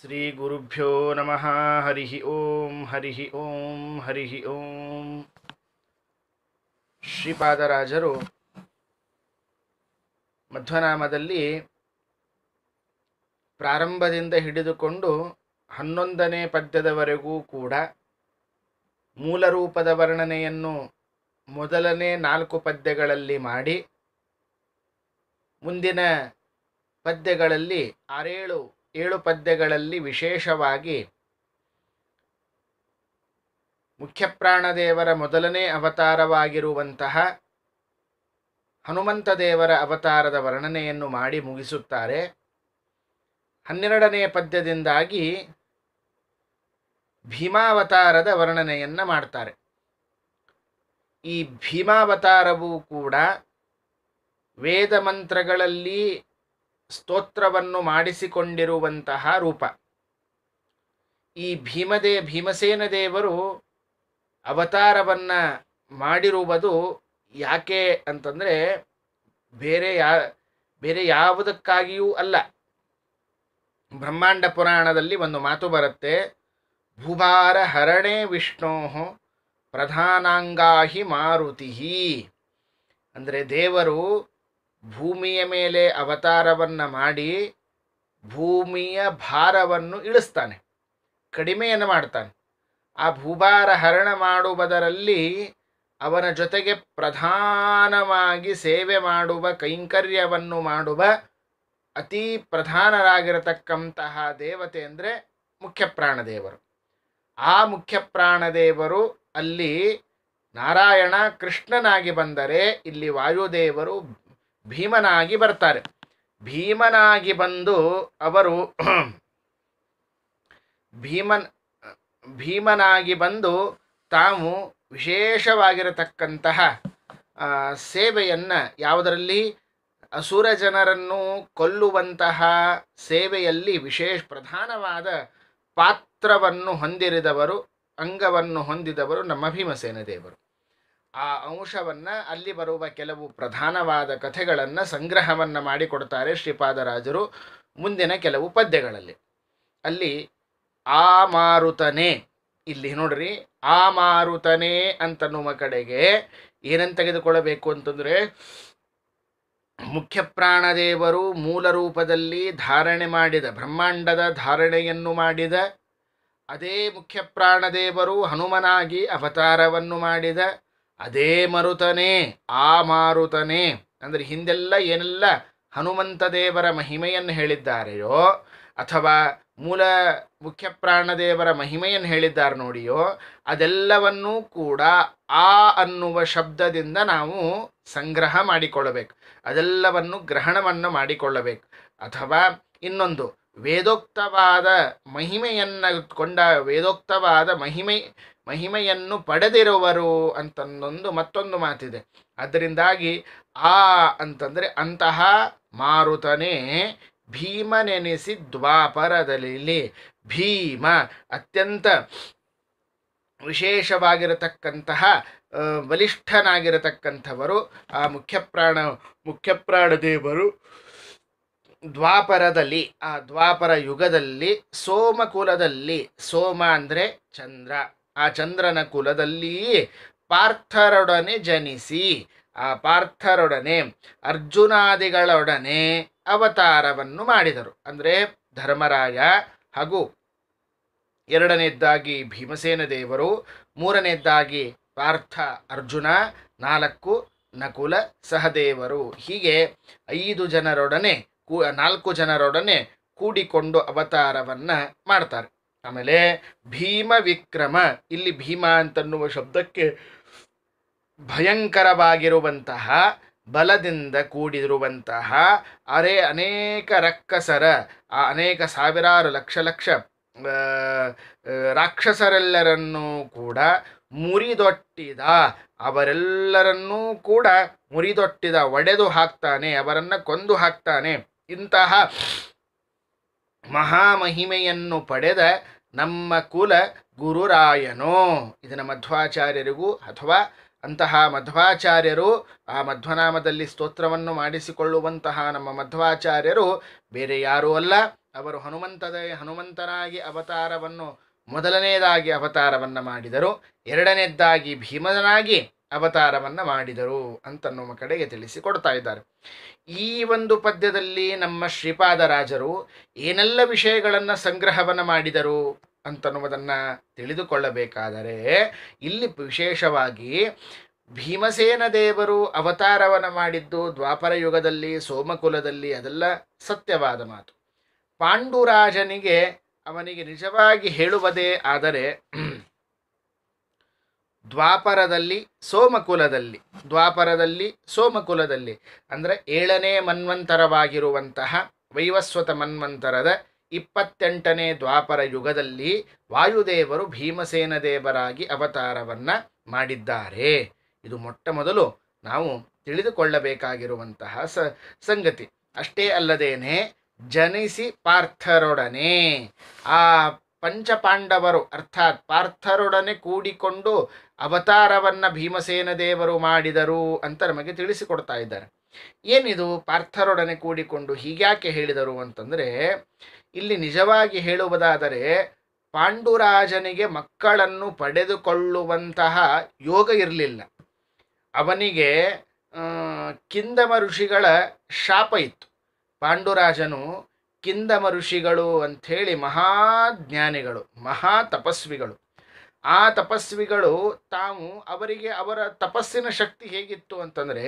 ಶ್ರೀ ಗುರುಭ್ಯೋ ನಮಃ ಹರಿ ಓಂ ಹರಿ ಓಂ ಹರಿ ಓಂ ಶ್ರೀಪಾದರಾಜರು ಮಧ್ವನಾಮದಲ್ಲಿ ಪ್ರಾರಂಭದಿಂದ ಹಿಡಿದುಕೊಂಡು ಹನ್ನೊಂದನೇ ಪದ್ಯದವರೆಗೂ ಕೂಡ ಮೂಲರೂಪದ ವರ್ಣನೆಯನ್ನು ಮೊದಲನೇ ನಾಲ್ಕು ಪದ್ಯಗಳಲ್ಲಿ ಮಾಡಿ ಮುಂದಿನ ಪದ್ಯಗಳಲ್ಲಿ ಆರೇಳು ಏಳು ಪದ್ಯಗಳಲ್ಲಿ ವಿಶೇಷವಾಗಿ ಮುಖ್ಯಪ್ರಾಣದೇವರ ಮೊದಲನೇ ಅವತಾರವಾಗಿರುವಂತಹ ಹನುಮಂತ ದೇವರ ಅವತಾರದ ವರ್ಣನೆಯನ್ನು ಮಾಡಿ ಮುಗಿಸುತ್ತಾರೆ ಹನ್ನೆರಡನೇ ಪದ್ಯದಿಂದಾಗಿ ಭೀಮಾವತಾರದ ವರ್ಣನೆಯನ್ನು ಮಾಡ್ತಾರೆ ಈ ಭೀಮಾವತಾರವೂ ಕೂಡ ವೇದ ಮಂತ್ರಗಳಲ್ಲಿ ಸ್ತೋತ್ರವನ್ನು ಮಾಡಿಸಿಕೊಂಡಿರುವಂತಹ ರೂಪ ಈ ಭೀಮದೇ ಭೀಮಸೇನ ದೇವರು ಅವತಾರವನ್ನು ಮಾಡಿರುವುದು ಯಾಕೆ ಅಂತಂದರೆ ಬೇರೆ ಯಾ ಬೇರೆ ಯಾವುದಕ್ಕಾಗಿಯೂ ಅಲ್ಲ ಬ್ರಹ್ಮಾಂಡ ಪುರಾಣದಲ್ಲಿ ಒಂದು ಮಾತು ಬರುತ್ತೆ ಭೂಭಾರ ಹರಣೆ ವಿಷ್ಣೋ ಪ್ರಧಾನಾಂಗಾಹಿ ಮಾರುತಿ ಅಂದರೆ ದೇವರು ಭೂಮಿಯ ಮೇಲೆ ಅವತಾರವನ್ನು ಮಾಡಿ ಭೂಮಿಯ ಭಾರವನ್ನು ಇಳಿಸ್ತಾನೆ ಕಡಿಮೆಯನ್ನು ಮಾಡ್ತಾನೆ ಆ ಭೂಭಾರ ಹರಣ ಮಾಡುವುದರಲ್ಲಿ ಅವನ ಜೊತೆಗೆ ಪ್ರಧಾನವಾಗಿ ಸೇವೆ ಮಾಡುವ ಕೈಂಕರ್ಯವನ್ನು ಮಾಡುವ ಅತೀ ಪ್ರಧಾನರಾಗಿರತಕ್ಕಂತಹ ದೇವತೆ ಅಂದರೆ ಮುಖ್ಯ ಪ್ರಾಣದೇವರು ಆ ಮುಖ್ಯ ಪ್ರಾಣದೇವರು ಅಲ್ಲಿ ನಾರಾಯಣ ಕೃಷ್ಣನಾಗಿ ಬಂದರೆ ಇಲ್ಲಿ ವಾಯುದೇವರು ಭೀಮನಾಗಿ ಬರ್ತಾರೆ ಭೀಮನಾಗಿ ಬಂದು ಅವರು ಭೀಮನ್ ಭೀಮನಾಗಿ ಬಂದು ತಾವು ವಿಶೇಷವಾಗಿರತಕ್ಕಂತಹ ಸೇವೆಯನ್ನು ಯಾವುದರಲ್ಲಿ ಅಸುರ ಜನರನ್ನು ಕೊಲ್ಲುವಂತಹ ಸೇವೆಯಲ್ಲಿ ವಿಶೇಷ ಪ್ರಧಾನವಾದ ಪಾತ್ರವನ್ನು ಹೊಂದಿರಿದವರು ಅಂಗವನ್ನು ಹೊಂದಿದವರು ನಮ್ಮ ಭೀಮಸೇನ ದೇವರು ಆ ಅಂಶವನ್ನು ಅಲ್ಲಿ ಬರುವ ಕೆಲವು ಪ್ರಧಾನವಾದ ಕಥೆಗಳನ್ನು ಸಂಗ್ರಹವನ್ನು ಮಾಡಿಕೊಡ್ತಾರೆ ಶ್ರೀಪಾದರಾಜರು ಮುಂದಿನ ಕೆಲವು ಪದ್ಯಗಳಲ್ಲಿ ಅಲ್ಲಿ ಆ ಮಾರುತನೇ ಇಲ್ಲಿ ನೋಡ್ರಿ ಆ ಮಾರುತನೇ ಅಂತನ್ನುವ ಕಡೆಗೆ ಏನನ್ನು ತೆಗೆದುಕೊಳ್ಳಬೇಕು ಅಂತಂದರೆ ಮುಖ್ಯ ಪ್ರಾಣದೇವರು ಮೂಲ ರೂಪದಲ್ಲಿ ಧಾರಣೆ ಮಾಡಿದ ಬ್ರಹ್ಮಾಂಡದ ಧಾರಣೆಯನ್ನು ಮಾಡಿದ ಅದೇ ಮುಖ್ಯ ಪ್ರಾಣದೇವರು ಹನುಮನಾಗಿ ಅವತಾರವನ್ನು ಮಾಡಿದ ಅದೇ ಮರುತನೇ ಆ ಮಾರುತನೆ ಅಂದರೆ ಹಿಂದೆಲ್ಲ ಏನೆಲ್ಲ ಹನುಮಂತ ದೇವರ ಮಹಿಮೆಯನ್ನು ಹೇಳಿದ್ದಾರೆಯೋ ಅಥವಾ ಮೂಲ ಮುಖ್ಯ ಪ್ರಾಣದೇವರ ಮಹಿಮೆಯನ್ನು ಹೇಳಿದ್ದಾರೆ ನೋಡಿಯೋ ಅದೆಲ್ಲವನ್ನೂ ಕೂಡ ಆ ಅನ್ನುವ ಶಬ್ದದಿಂದ ನಾವು ಸಂಗ್ರಹ ಮಾಡಿಕೊಳ್ಳಬೇಕು ಅದೆಲ್ಲವನ್ನು ಗ್ರಹಣವನ್ನು ಮಾಡಿಕೊಳ್ಳಬೇಕು ಅಥವಾ ಇನ್ನೊಂದು ವೇದೋಕ್ತವಾದ ಮಹಿಮೆಯನ್ನು ಕೊಂಡ ವೇದೋಕ್ತವಾದ ಮಹಿಮೆ ಮಹಿಮೆಯನ್ನು ಪಡೆದಿರುವರು ಅಂತಂದೊಂದು ಮತ್ತೊಂದು ಮಾತಿದೆ ಅದರಿಂದಾಗಿ ಆ ಅಂತಂದರೆ ಅಂತಹ ಮಾರುತನೇ ಭೀಮನೆನಿಸಿ ದ್ವಾಪರದಲ್ಲಿ ಭೀಮ ಅತ್ಯಂತ ವಿಶೇಷವಾಗಿರತಕ್ಕಂತಹ ಬಲಿಷ್ಠನಾಗಿರತಕ್ಕಂಥವರು ಆ ಮುಖ್ಯಪ್ರಾಣ ಮುಖ್ಯಪ್ರಾಣ ದೇವರು ದ್ವಾಪರದಲ್ಲಿ ಆ ದ್ವಾಪರ ಯುಗದಲ್ಲಿ ಸೋಮಕುಲದಲ್ಲಿ ಸೋಮ ಅಂದರೆ ಚಂದ್ರ ಆ ಚಂದ್ರನ ಕುಲದಲ್ಲಿ ಪಾರ್ಥರೊಡನೆ ಜನಿಸಿ ಆ ಪಾರ್ಥರೊಡನೆ ಅರ್ಜುನಾದಿಗಳೊಡನೆ ಅವತಾರವನ್ನು ಮಾಡಿದರು ಅಂದರೆ ಧರ್ಮರಾಯ ಹಾಗೂ ಎರಡನೇದ್ದಾಗಿ ಭೀಮಸೇನ ದೇವರು ಮೂರನೇದ್ದಾಗಿ ಪಾರ್ಥ ಅರ್ಜುನ ನಾಲ್ಕು ನಕುಲ ಸಹದೇವರು ಹೀಗೆ ಐದು ಜನರೊಡನೆ ಕೂ ನಾಲ್ಕು ಜನರೊಡನೆ ಕೂಡಿಕೊಂಡು ಅವತಾರವನ್ನು ಮಾಡ್ತಾರೆ ಆಮೇಲೆ ಭೀಮ ವಿಕ್ರಮ ಇಲ್ಲಿ ಭೀಮ ಅಂತನ್ನುವ ಶಬ್ದಕ್ಕೆ ಭಯಂಕರವಾಗಿರುವಂತಹ ಬಲದಿಂದ ಕೂಡಿರುವಂತಹ ಅರೆ ಅನೇಕ ರಕ್ಕಸರ ಆ ಅನೇಕ ಸಾವಿರಾರು ಲಕ್ಷ ಲಕ್ಷ ರಾಕ್ಷಸರೆಲ್ಲರನ್ನೂ ಕೂಡ ಮುರಿದೊಟ್ಟಿದ ಅವರೆಲ್ಲರನ್ನೂ ಕೂಡ ಮುರಿದೊಟ್ಟಿದ ಒಡೆದು ಹಾಕ್ತಾನೆ ಅವರನ್ನು ಕೊಂದು ಹಾಕ್ತಾನೆ ಇಂತಹ ಮಹಾಮಹಿಮೆಯನ್ನು ಪಡೆದ ನಮ್ಮ ಕುಲ ಗುರುರಾಯನೋ ಇದನ್ನು ಮಧ್ವಾಚಾರ್ಯರಿಗೂ ಅಥವಾ ಅಂತಹ ಮಧ್ವಾಚಾರ್ಯರು ಆ ಮಧ್ವನಾಮದಲ್ಲಿ ಸ್ತೋತ್ರವನ್ನು ಮಾಡಿಸಿಕೊಳ್ಳುವಂತಹ ನಮ್ಮ ಮಧ್ವಾಚಾರ್ಯರು ಬೇರೆ ಯಾರೂ ಅಲ್ಲ ಅವರು ಹನುಮಂತದ ಹನುಮಂತನಾಗಿ ಅವತಾರವನ್ನು ಮೊದಲನೆಯದಾಗಿ ಅವತಾರವನ್ನು ಮಾಡಿದರು ಎರಡನೇದ್ದಾಗಿ ಭೀಮನಾಗಿ ಅವತಾರವನ್ನು ಮಾಡಿದರು ಅಂತ ನಮ್ಮ ಕಡೆಗೆ ತಿಳಿಸಿಕೊಡ್ತಾ ಇದ್ದಾರೆ ಈ ಒಂದು ಪದ್ಯದಲ್ಲಿ ನಮ್ಮ ಶ್ರೀಪಾದರಾಜರು ಏನೆಲ್ಲ ವಿಷಯಗಳನ್ನು ಸಂಗ್ರಹವನ್ನು ಮಾಡಿದರು ಅಂತನ್ನುವುದನ್ನು ತಿಳಿದುಕೊಳ್ಳಬೇಕಾದರೆ ಇಲ್ಲಿ ವಿಶೇಷವಾಗಿ ಭೀಮಸೇನ ದೇವರು ಅವತಾರವನ್ನು ಮಾಡಿದ್ದು ದ್ವಾಪರ ಯುಗದಲ್ಲಿ ಸೋಮಕುಲದಲ್ಲಿ ಅದೆಲ್ಲ ಸತ್ಯವಾದ ಮಾತು ಪಾಂಡುರಾಜನಿಗೆ ಅವನಿಗೆ ನಿಜವಾಗಿ ಹೇಳುವುದೇ ಆದರೆ ದ್ವಾಪರದಲ್ಲಿ ಸೋಮಕುಲದಲ್ಲಿ ದ್ವಾಪರದಲ್ಲಿ ಸೋಮಕುಲದಲ್ಲಿ ಅಂದರೆ ಏಳನೇ ಮನ್ವಂತರವಾಗಿರುವಂತಹ ವೈವಸ್ವತ ಮನ್ವಂತರದ ಇಪ್ಪತ್ತೆಂಟನೇ ದ್ವಾಪರ ಯುಗದಲ್ಲಿ ವಾಯುದೇವರು ಭೀಮಸೇನ ದೇವರಾಗಿ ಅವತಾರವನ್ನು ಮಾಡಿದ್ದಾರೆ ಇದು ಮೊಟ್ಟ ಮೊದಲು ನಾವು ತಿಳಿದುಕೊಳ್ಳಬೇಕಾಗಿರುವಂತಹ ಸ ಸಂಗತಿ ಅಷ್ಟೇ ಅಲ್ಲದೇನೆ ಜನಿಸಿ ಪಾರ್ಥರೊಡನೆ ಆ ಪಂಚಪಾಂಡವರು ಅರ್ಥಾತ್ ಪಾರ್ಥರೊಡನೆ ಕೂಡಿಕೊಂಡು ಅವತಾರವನ್ನು ಭೀಮಸೇನ ದೇವರು ಮಾಡಿದರು ಅಂತ ನಮಗೆ ತಿಳಿಸಿಕೊಡ್ತಾ ಇದ್ದಾರೆ ಏನಿದು ಪಾರ್ಥರೊಡನೆ ಕೂಡಿಕೊಂಡು ಹೀಗ್ಯಾಕೆ ಹೇಳಿದರು ಅಂತಂದರೆ ಇಲ್ಲಿ ನಿಜವಾಗಿ ಹೇಳುವುದಾದರೆ ಪಾಂಡುರಾಜನಿಗೆ ಮಕ್ಕಳನ್ನು ಪಡೆದುಕೊಳ್ಳುವಂತಹ ಯೋಗ ಇರಲಿಲ್ಲ ಅವನಿಗೆ ಕಿಂದಮ ಋಷಿಗಳ ಶಾಪ ಇತ್ತು ಪಾಂಡುರಾಜನು ಕಿಂದಮ ಋಷಿಗಳು ಅಂಥೇಳಿ ಮಹಾಜ್ಞಾನಿಗಳು ಮಹಾ ತಪಸ್ವಿಗಳು ಆ ತಪಸ್ವಿಗಳು ತಾವು ಅವರಿಗೆ ಅವರ ತಪಸ್ಸಿನ ಶಕ್ತಿ ಹೇಗಿತ್ತು ಅಂತಂದರೆ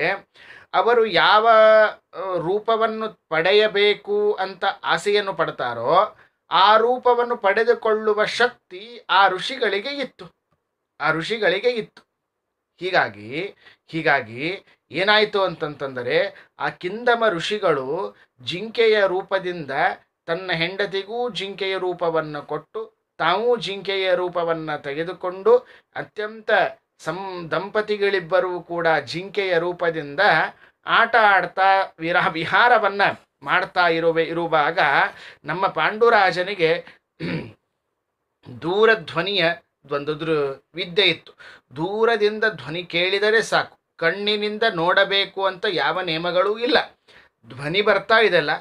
ಅವರು ಯಾವ ರೂಪವನ್ನು ಪಡೆಯಬೇಕು ಅಂತ ಆಸೆಯನ್ನು ಪಡ್ತಾರೋ ಆ ರೂಪವನ್ನು ಪಡೆದುಕೊಳ್ಳುವ ಶಕ್ತಿ ಆ ಋಷಿಗಳಿಗೆ ಇತ್ತು ಆ ಋಷಿಗಳಿಗೆ ಇತ್ತು ಹೀಗಾಗಿ ಹೀಗಾಗಿ ಏನಾಯಿತು ಅಂತಂತಂದರೆ ಆ ಕಿಂದಮ ಋಷಿಗಳು ಜಿಂಕೆಯ ರೂಪದಿಂದ ತನ್ನ ಹೆಂಡತಿಗೂ ಜಿಂಕೆಯ ರೂಪವನ್ನು ಕೊಟ್ಟು ತಾವೂ ಜಿಂಕೆಯ ರೂಪವನ್ನು ತೆಗೆದುಕೊಂಡು ಅತ್ಯಂತ ಸಂ ದಂಪತಿಗಳಿಬ್ಬರೂ ಕೂಡ ಜಿಂಕೆಯ ರೂಪದಿಂದ ಆಟ ಆಡ್ತಾ ವಿರಹ ವಿಹಾರವನ್ನು ಮಾಡ್ತಾ ಇರುವೆ ಇರುವಾಗ ನಮ್ಮ ಪಾಂಡುರಾಜನಿಗೆ ದೂರಧ್ವನಿಯ ದೃ ವಿದ್ಯೆ ಇತ್ತು ದೂರದಿಂದ ಧ್ವನಿ ಕೇಳಿದರೆ ಸಾಕು ಕಣ್ಣಿನಿಂದ ನೋಡಬೇಕು ಅಂತ ಯಾವ ನಿಯಮಗಳೂ ಇಲ್ಲ ಧ್ವನಿ ಬರ್ತಾ ಇದೆಲ್ಲ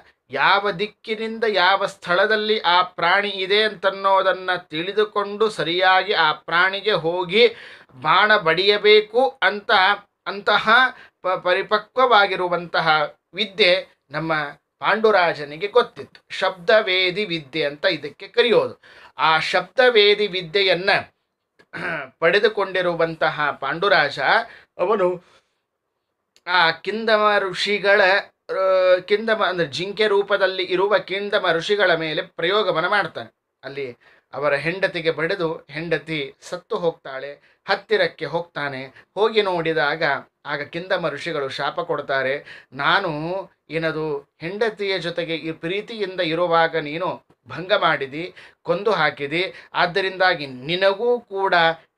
ಯಾವ ದಿಕ್ಕಿನಿಂದ ಯಾವ ಸ್ಥಳದಲ್ಲಿ ಆ ಪ್ರಾಣಿ ಇದೆ ಅಂತನ್ನೋದನ್ನು ತಿಳಿದುಕೊಂಡು ಸರಿಯಾಗಿ ಆ ಪ್ರಾಣಿಗೆ ಹೋಗಿ ಬಾಣ ಬಡಿಯಬೇಕು ಅಂತ ಅಂತಹ ಪ ಪರಿಪಕ್ವವಾಗಿರುವಂತಹ ವಿದ್ಯೆ ನಮ್ಮ ಪಾಂಡುರಾಜನಿಗೆ ಗೊತ್ತಿತ್ತು ಶಬ್ದವೇದಿ ವಿದ್ಯೆ ಅಂತ ಇದಕ್ಕೆ ಕರೆಯೋದು ಆ ಶಬ್ದವೇದಿ ವಿದ್ಯೆಯನ್ನು ಪಡೆದುಕೊಂಡಿರುವಂತಹ ಪಾಂಡುರಾಜ ಅವನು ಆ ಕಿಂದಮ ಋಷಿಗಳ ಕಿಂದಮ ಅಂದರೆ ಜಿಂಕೆ ರೂಪದಲ್ಲಿ ಇರುವ ಕಿಂದಮ ಋಷಿಗಳ ಮೇಲೆ ಪ್ರಯೋಗವನ್ನು ಮಾಡ್ತಾನೆ ಅಲ್ಲಿ ಅವರ ಹೆಂಡತಿಗೆ ಬಡಿದು ಹೆಂಡತಿ ಸತ್ತು ಹೋಗ್ತಾಳೆ ಹತ್ತಿರಕ್ಕೆ ಹೋಗ್ತಾನೆ ಹೋಗಿ ನೋಡಿದಾಗ ಆಗ ಕಿಂದಮ ಋಷಿಗಳು ಶಾಪ ಕೊಡ್ತಾರೆ ನಾನು ಏನದು ಹೆಂಡತಿಯ ಜೊತೆಗೆ ಈ ಪ್ರೀತಿಯಿಂದ ಇರುವಾಗ ನೀನು ಭಂಗ ಮಾಡಿದಿ ಕೊಂದು ಹಾಕಿದಿ ಆದ್ದರಿಂದಾಗಿ ನಿನಗೂ ಕೂಡ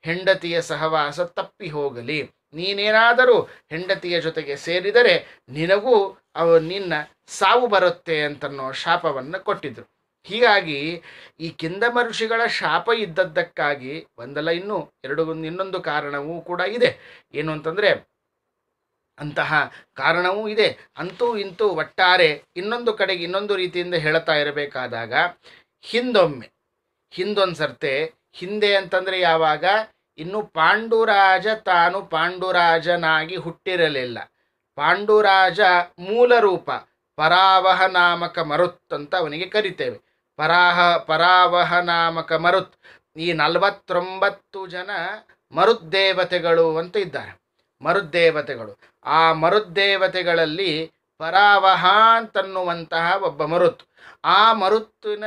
ಹೆಂಡತಿಯ ಸಹವಾಸ ತಪ್ಪಿ ಹೋಗಲಿ ನೀನೇನಾದರೂ ಹೆಂಡತಿಯ ಜೊತೆಗೆ ಸೇರಿದರೆ ನಿನಗೂ ಅವ ನಿನ್ನ ಸಾವು ಬರುತ್ತೆ ಅಂತನ್ನೋ ಶಾಪವನ್ನು ಕೊಟ್ಟಿದ್ರು ಹೀಗಾಗಿ ಈ ಕಿಂದಮ ಋಷಿಗಳ ಶಾಪ ಇದ್ದದ್ದಕ್ಕಾಗಿ ಒಂದಲ್ಲ ಇನ್ನೂ ಎರಡು ಇನ್ನೊಂದು ಕಾರಣವೂ ಕೂಡ ಇದೆ ಏನು ಅಂತಂದರೆ ಅಂತಹ ಕಾರಣವೂ ಇದೆ ಅಂತೂ ಇಂತೂ ಒಟ್ಟಾರೆ ಇನ್ನೊಂದು ಕಡೆಗೆ ಇನ್ನೊಂದು ರೀತಿಯಿಂದ ಹೇಳ್ತಾ ಇರಬೇಕಾದಾಗ ಹಿಂದೊಮ್ಮೆ ಹಿಂದೊಂದು ಸರ್ತೆ ಹಿಂದೆ ಅಂತಂದರೆ ಯಾವಾಗ ಇನ್ನು ಪಾಂಡುರಾಜ ತಾನು ಪಾಂಡುರಾಜನಾಗಿ ಹುಟ್ಟಿರಲಿಲ್ಲ ಪಾಂಡುರಾಜ ಮೂಲ ರೂಪ ಪರಾವಹ ನಾಮಕ ಮರುತ್ ಅಂತ ಅವನಿಗೆ ಕರಿತೇವೆ ಪರಾಹ ಪರಾವಹ ನಾಮಕ ಮರುತ್ ಈ ನಲವತ್ತೊಂಬತ್ತು ಜನ ಮರುದ್ದೇವತೆಗಳು ಅಂತ ಇದ್ದಾರೆ ಮರುದ್ದೇವತೆಗಳು ಆ ಮರುದ್ದೇವತೆಗಳಲ್ಲಿ ಪರಾವಹ ಅಂತನ್ನುವಂತಹ ಒಬ್ಬ ಮರುತ್ ಆ ಮರುತ್ತಿನ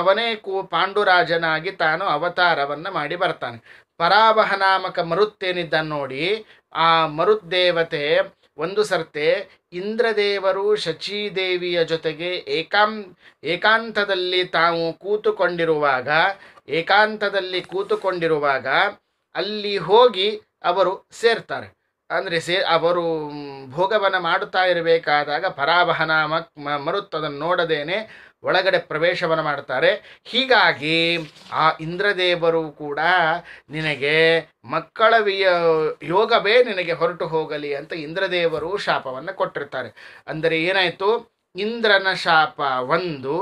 ಅವನೇ ಕೂ ಪಾಂಡುರಾಜನಾಗಿ ತಾನು ಅವತಾರವನ್ನು ಮಾಡಿ ಬರ್ತಾನೆ ಪರಾಭಹನಾಮಕ ಮರುತ್ತೇನಿದ್ದ ನೋಡಿ ಆ ಮರುದ್ದೇವತೆ ಒಂದು ಸರ್ತೆ ಇಂದ್ರದೇವರು ಶಚಿದೇವಿಯ ಜೊತೆಗೆ ಏಕಾಂ ಏಕಾಂತದಲ್ಲಿ ತಾವು ಕೂತುಕೊಂಡಿರುವಾಗ ಏಕಾಂತದಲ್ಲಿ ಕೂತುಕೊಂಡಿರುವಾಗ ಅಲ್ಲಿ ಹೋಗಿ ಅವರು ಸೇರ್ತಾರೆ ಅಂದರೆ ಸೇ ಅವರು ಭೋಗವನ್ನು ಮಾಡುತ್ತಾ ಇರಬೇಕಾದಾಗ ಪರಾವಹನ ಮರುತ್ತದನ್ನು ನೋಡದೇನೆ ಒಳಗಡೆ ಪ್ರವೇಶವನ್ನು ಮಾಡ್ತಾರೆ ಹೀಗಾಗಿ ಆ ಇಂದ್ರದೇವರು ಕೂಡ ನಿನಗೆ ಮಕ್ಕಳ ಯೋಗವೇ ನಿನಗೆ ಹೊರಟು ಹೋಗಲಿ ಅಂತ ಇಂದ್ರದೇವರು ಶಾಪವನ್ನು ಕೊಟ್ಟಿರ್ತಾರೆ ಅಂದರೆ ಏನಾಯಿತು ಇಂದ್ರನ ಶಾಪ ಒಂದು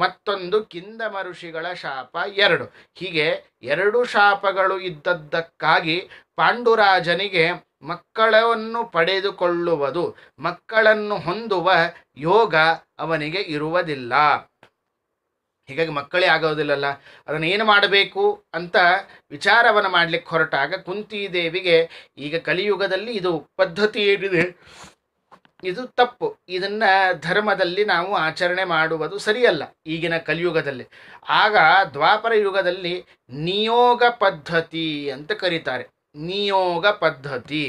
ಮತ್ತೊಂದು ಕಿಂದ ಮರುಷಿಗಳ ಶಾಪ ಎರಡು ಹೀಗೆ ಎರಡು ಶಾಪಗಳು ಇದ್ದದ್ದಕ್ಕಾಗಿ ಪಾಂಡುರಾಜನಿಗೆ ಮಕ್ಕಳನ್ನು ಪಡೆದುಕೊಳ್ಳುವುದು ಮಕ್ಕಳನ್ನು ಹೊಂದುವ ಯೋಗ ಅವನಿಗೆ ಇರುವುದಿಲ್ಲ ಹೀಗಾಗಿ ಮಕ್ಕಳೇ ಆಗೋದಿಲ್ಲಲ್ಲ ಅದನ್ನು ಏನು ಮಾಡಬೇಕು ಅಂತ ವಿಚಾರವನ್ನು ಮಾಡಲಿಕ್ಕೆ ಹೊರಟಾಗ ಕುಂತಿದೇವಿಗೆ ಈಗ ಕಲಿಯುಗದಲ್ಲಿ ಇದು ಪದ್ಧತಿ ಏನಿದೆ ಇದು ತಪ್ಪು ಇದನ್ನು ಧರ್ಮದಲ್ಲಿ ನಾವು ಆಚರಣೆ ಮಾಡುವುದು ಸರಿಯಲ್ಲ ಈಗಿನ ಕಲಿಯುಗದಲ್ಲಿ ಆಗ ದ್ವಾಪರ ಯುಗದಲ್ಲಿ ನಿಯೋಗ ಪದ್ಧತಿ ಅಂತ ಕರೀತಾರೆ ನಿಯೋಗ ಪದ್ಧತಿ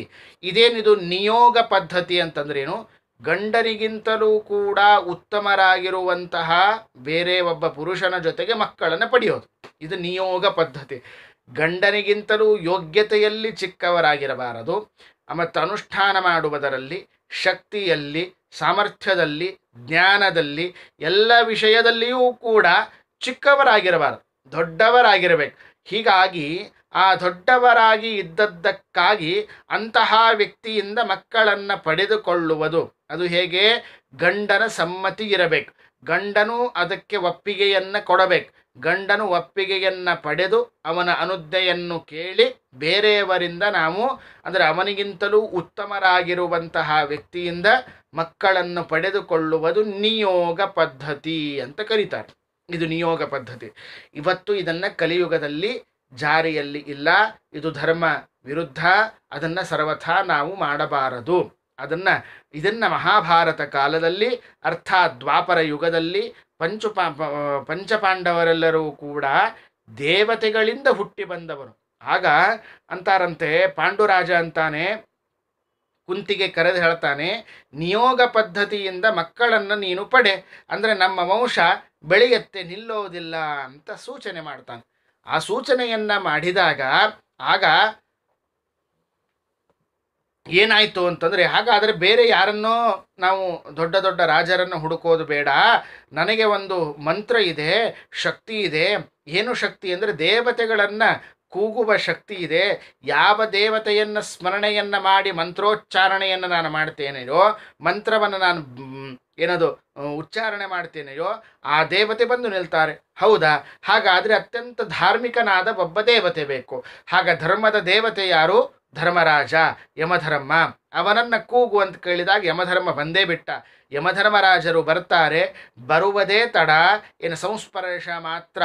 ಇದೇನಿದು ನಿಯೋಗ ಪದ್ಧತಿ ಅಂತಂದ್ರೇನು ಗಂಡರಿಗಿಂತಲೂ ಕೂಡ ಉತ್ತಮರಾಗಿರುವಂತಹ ಬೇರೆ ಒಬ್ಬ ಪುರುಷನ ಜೊತೆಗೆ ಮಕ್ಕಳನ್ನು ಪಡೆಯೋದು ಇದು ನಿಯೋಗ ಪದ್ಧತಿ ಗಂಡನಿಗಿಂತಲೂ ಯೋಗ್ಯತೆಯಲ್ಲಿ ಚಿಕ್ಕವರಾಗಿರಬಾರದು ಮತ್ತು ಅನುಷ್ಠಾನ ಮಾಡುವುದರಲ್ಲಿ ಶಕ್ತಿಯಲ್ಲಿ ಸಾಮರ್ಥ್ಯದಲ್ಲಿ ಜ್ಞಾನದಲ್ಲಿ ಎಲ್ಲ ವಿಷಯದಲ್ಲಿಯೂ ಕೂಡ ಚಿಕ್ಕವರಾಗಿರಬಾರದು ದೊಡ್ಡವರಾಗಿರಬೇಕು ಹೀಗಾಗಿ ಆ ದೊಡ್ಡವರಾಗಿ ಇದ್ದದ್ದಕ್ಕಾಗಿ ಅಂತಹ ವ್ಯಕ್ತಿಯಿಂದ ಮಕ್ಕಳನ್ನು ಪಡೆದುಕೊಳ್ಳುವುದು ಅದು ಹೇಗೆ ಗಂಡನ ಸಮ್ಮತಿ ಇರಬೇಕು ಗಂಡನು ಅದಕ್ಕೆ ಒಪ್ಪಿಗೆಯನ್ನು ಕೊಡಬೇಕು ಗಂಡನು ಒಪ್ಪಿಗೆಯನ್ನು ಪಡೆದು ಅವನ ಅನುದ್ಯೆಯನ್ನು ಕೇಳಿ ಬೇರೆಯವರಿಂದ ನಾವು ಅಂದರೆ ಅವನಿಗಿಂತಲೂ ಉತ್ತಮರಾಗಿರುವಂತಹ ವ್ಯಕ್ತಿಯಿಂದ ಮಕ್ಕಳನ್ನು ಪಡೆದುಕೊಳ್ಳುವುದು ನಿಯೋಗ ಪದ್ಧತಿ ಅಂತ ಕರೀತಾರೆ ಇದು ನಿಯೋಗ ಪದ್ಧತಿ ಇವತ್ತು ಇದನ್ನು ಕಲಿಯುಗದಲ್ಲಿ ಜಾರಿಯಲ್ಲಿ ಇಲ್ಲ ಇದು ಧರ್ಮ ವಿರುದ್ಧ ಅದನ್ನು ಸರ್ವಥಾ ನಾವು ಮಾಡಬಾರದು ಅದನ್ನು ಇದನ್ನು ಮಹಾಭಾರತ ಕಾಲದಲ್ಲಿ ಅರ್ಥಾತ್ ದ್ವಾಪರ ಯುಗದಲ್ಲಿ ಪಂಚು ಪಂಚಪಾಂಡವರೆಲ್ಲರೂ ಕೂಡ ದೇವತೆಗಳಿಂದ ಹುಟ್ಟಿ ಬಂದವರು ಆಗ ಅಂತಾರಂತೆ ಪಾಂಡುರಾಜ ಅಂತಾನೆ ಕುಂತಿಗೆ ಕರೆದು ಹೇಳ್ತಾನೆ ನಿಯೋಗ ಪದ್ಧತಿಯಿಂದ ಮಕ್ಕಳನ್ನು ನೀನು ಪಡೆ ಅಂದರೆ ನಮ್ಮ ವಂಶ ಬೆಳೆಯತ್ತೆ ನಿಲ್ಲೋದಿಲ್ಲ ಅಂತ ಸೂಚನೆ ಮಾಡ್ತಾನೆ ಆ ಸೂಚನೆಯನ್ನು ಮಾಡಿದಾಗ ಆಗ ಏನಾಯಿತು ಅಂತಂದರೆ ಹಾಗಾದರೆ ಬೇರೆ ಯಾರನ್ನೋ ನಾವು ದೊಡ್ಡ ದೊಡ್ಡ ರಾಜರನ್ನು ಹುಡುಕೋದು ಬೇಡ ನನಗೆ ಒಂದು ಮಂತ್ರ ಇದೆ ಶಕ್ತಿ ಇದೆ ಏನು ಶಕ್ತಿ ಅಂದರೆ ದೇವತೆಗಳನ್ನು ಕೂಗುವ ಶಕ್ತಿ ಇದೆ ಯಾವ ದೇವತೆಯನ್ನು ಸ್ಮರಣೆಯನ್ನು ಮಾಡಿ ಮಂತ್ರೋಚ್ಚಾರಣೆಯನ್ನು ನಾನು ಮಾಡ್ತೇನೆಯೋ ಮಂತ್ರವನ್ನು ನಾನು ಏನದು ಉಚ್ಚಾರಣೆ ಮಾಡ್ತೇನೆಯೋ ಆ ದೇವತೆ ಬಂದು ನಿಲ್ತಾರೆ ಹೌದಾ ಹಾಗಾದರೆ ಅತ್ಯಂತ ಧಾರ್ಮಿಕನಾದ ಒಬ್ಬ ದೇವತೆ ಬೇಕು ಹಾಗ ಧರ್ಮದ ದೇವತೆ ಯಾರು ಧರ್ಮರಾಜ ಯಮಧರ್ಮ ಅವನನ್ನು ಕೂಗು ಅಂತ ಕೇಳಿದಾಗ ಯಮಧರ್ಮ ಬಂದೇ ಬಿಟ್ಟ ಯಮಧರ್ಮರಾಜರು ಬರ್ತಾರೆ ಬರುವುದೇ ತಡ ಏನು ಸಂಸ್ಪರ್ಶ ಮಾತ್ರ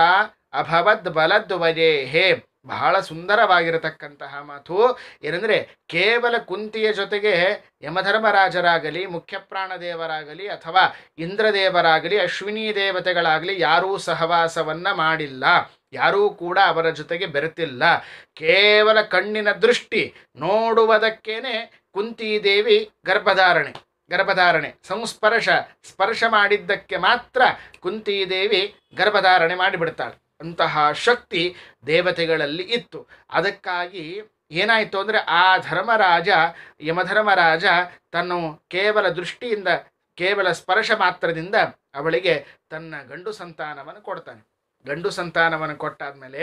ಅಭವದ್ ಬಲದ್ವಯೇ ಹೇ ಬಹಳ ಸುಂದರವಾಗಿರತಕ್ಕಂತಹ ಮಾತು ಏನಂದರೆ ಕೇವಲ ಕುಂತಿಯ ಜೊತೆಗೆ ಯಮಧರ್ಮರಾಜರಾಗಲಿ ಮುಖ್ಯಪ್ರಾಣದೇವರಾಗಲಿ ಅಥವಾ ಇಂದ್ರದೇವರಾಗಲಿ ಅಶ್ವಿನಿ ದೇವತೆಗಳಾಗಲಿ ಯಾರೂ ಸಹವಾಸವನ್ನು ಮಾಡಿಲ್ಲ ಯಾರೂ ಕೂಡ ಅವರ ಜೊತೆಗೆ ಬೆರೆತಿಲ್ಲ ಕೇವಲ ಕಣ್ಣಿನ ದೃಷ್ಟಿ ನೋಡುವುದಕ್ಕೇನೆ ಕುಂತಿದೇವಿ ಗರ್ಭಧಾರಣೆ ಗರ್ಭಧಾರಣೆ ಸಂಸ್ಪರ್ಶ ಸ್ಪರ್ಶ ಮಾಡಿದ್ದಕ್ಕೆ ಮಾತ್ರ ಕುಂತಿದೇವಿ ಗರ್ಭಧಾರಣೆ ಮಾಡಿಬಿಡ್ತಾಳೆ ಅಂತಹ ಶಕ್ತಿ ದೇವತೆಗಳಲ್ಲಿ ಇತ್ತು ಅದಕ್ಕಾಗಿ ಏನಾಯಿತು ಅಂದರೆ ಆ ಧರ್ಮರಾಜ ಯಮಧರ್ಮರಾಜ ತನ್ನ ಕೇವಲ ದೃಷ್ಟಿಯಿಂದ ಕೇವಲ ಸ್ಪರ್ಶ ಮಾತ್ರದಿಂದ ಅವಳಿಗೆ ತನ್ನ ಗಂಡು ಸಂತಾನವನ್ನು ಕೊಡ್ತಾನೆ ಗಂಡು ಸಂತಾನವನ್ನು ಕೊಟ್ಟಾದಮೇಲೆ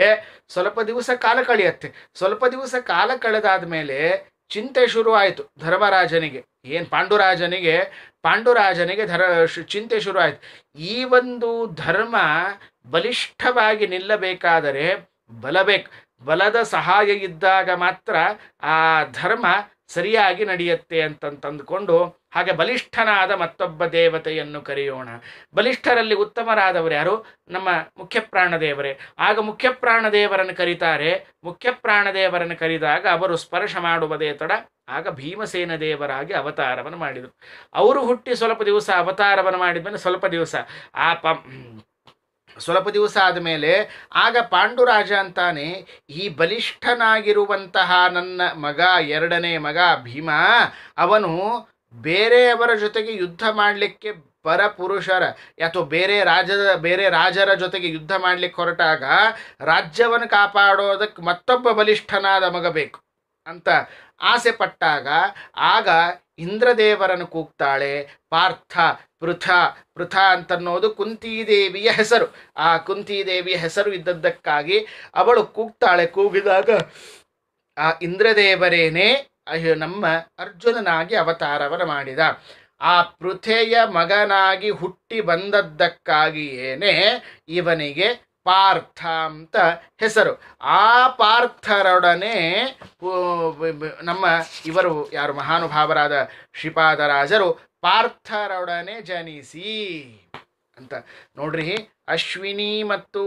ಸ್ವಲ್ಪ ದಿವಸ ಕಾಲ ಕಳೆಯುತ್ತೆ ಸ್ವಲ್ಪ ದಿವಸ ಕಾಲ ಕಳೆದಾದ ಮೇಲೆ ಚಿಂತೆ ಶುರುವಾಯಿತು ಧರ್ಮರಾಜನಿಗೆ ಏನು ಪಾಂಡುರಾಜನಿಗೆ ಪಾಂಡುರಾಜನಿಗೆ ಧರ ಚಿಂತೆ ಶುರುವಾಯಿತು ಈ ಒಂದು ಧರ್ಮ ಬಲಿಷ್ಠವಾಗಿ ನಿಲ್ಲಬೇಕಾದರೆ ಬಲಬೇಕು ಬಲದ ಸಹಾಯ ಇದ್ದಾಗ ಮಾತ್ರ ಆ ಧರ್ಮ ಸರಿಯಾಗಿ ನಡೆಯುತ್ತೆ ಅಂತಂತಂದುಕೊಂಡು ಹಾಗೆ ಬಲಿಷ್ಠನಾದ ಮತ್ತೊಬ್ಬ ದೇವತೆಯನ್ನು ಕರೆಯೋಣ ಬಲಿಷ್ಠರಲ್ಲಿ ಉತ್ತಮರಾದವರು ಯಾರು ನಮ್ಮ ಮುಖ್ಯ ದೇವರೇ ಆಗ ಮುಖ್ಯ ಪ್ರಾಣದೇವರನ್ನು ಕರೀತಾರೆ ಮುಖ್ಯ ಪ್ರಾಣದೇವರನ್ನು ಕರೆದಾಗ ಅವರು ಸ್ಪರ್ಶ ಮಾಡುವುದೇ ತಡ ಆಗ ಭೀಮಸೇನ ದೇವರಾಗಿ ಅವತಾರವನ್ನು ಮಾಡಿದರು ಅವರು ಹುಟ್ಟಿ ಸ್ವಲ್ಪ ದಿವಸ ಅವತಾರವನ್ನು ಮಾಡಿದ್ಮೇಲೆ ಸ್ವಲ್ಪ ದಿವಸ ಆ ಪ ಸ್ವಲ್ಪ ದಿವಸ ಆದಮೇಲೆ ಆಗ ಪಾಂಡುರಾಜ ಅಂತಾನೆ ಈ ಬಲಿಷ್ಠನಾಗಿರುವಂತಹ ನನ್ನ ಮಗ ಎರಡನೇ ಮಗ ಭೀಮ ಅವನು ಬೇರೆಯವರ ಜೊತೆಗೆ ಯುದ್ಧ ಮಾಡಲಿಕ್ಕೆ ಪುರುಷರ ಅಥವಾ ಬೇರೆ ರಾಜರ ಬೇರೆ ರಾಜರ ಜೊತೆಗೆ ಯುದ್ಧ ಮಾಡಲಿಕ್ಕೆ ಹೊರಟಾಗ ರಾಜ್ಯವನ್ನು ಕಾಪಾಡೋದಕ್ಕೆ ಮತ್ತೊಬ್ಬ ಬಲಿಷ್ಠನಾದ ಮಗ ಬೇಕು ಅಂತ ಆಸೆ ಪಟ್ಟಾಗ ಆಗ ಇಂದ್ರದೇವರನ್ನು ಕೂಗ್ತಾಳೆ ಪಾರ್ಥ ಪೃಥಾ ಪೃಥ ಅಂತನ್ನೋದು ಕುಂತಿದೇವಿಯ ಹೆಸರು ಆ ಕುಂತಿದೇವಿಯ ಹೆಸರು ಇದ್ದದ್ದಕ್ಕಾಗಿ ಅವಳು ಕೂಗ್ತಾಳೆ ಕೂಗಿದಾಗ ಆ ಇಂದ್ರದೇವರೇನೇ ಅಯ್ಯೋ ನಮ್ಮ ಅರ್ಜುನನಾಗಿ ಅವತಾರವನ್ನು ಮಾಡಿದ ಆ ಪೃಥೆಯ ಮಗನಾಗಿ ಹುಟ್ಟಿ ಬಂದದ್ದಕ್ಕಾಗಿಯೇನೇ ಇವನಿಗೆ ಪಾರ್ಥ ಅಂತ ಹೆಸರು ಆ ಪಾರ್ಥರೊಡನೆ ನಮ್ಮ ಇವರು ಯಾರು ಮಹಾನುಭಾವರಾದ ಶ್ರೀಪಾದರಾಜರು ಪಾರ್ಥರೊಡನೆ ಜನಿಸಿ ಅಂತ ನೋಡ್ರಿ ಅಶ್ವಿನಿ ಮತ್ತು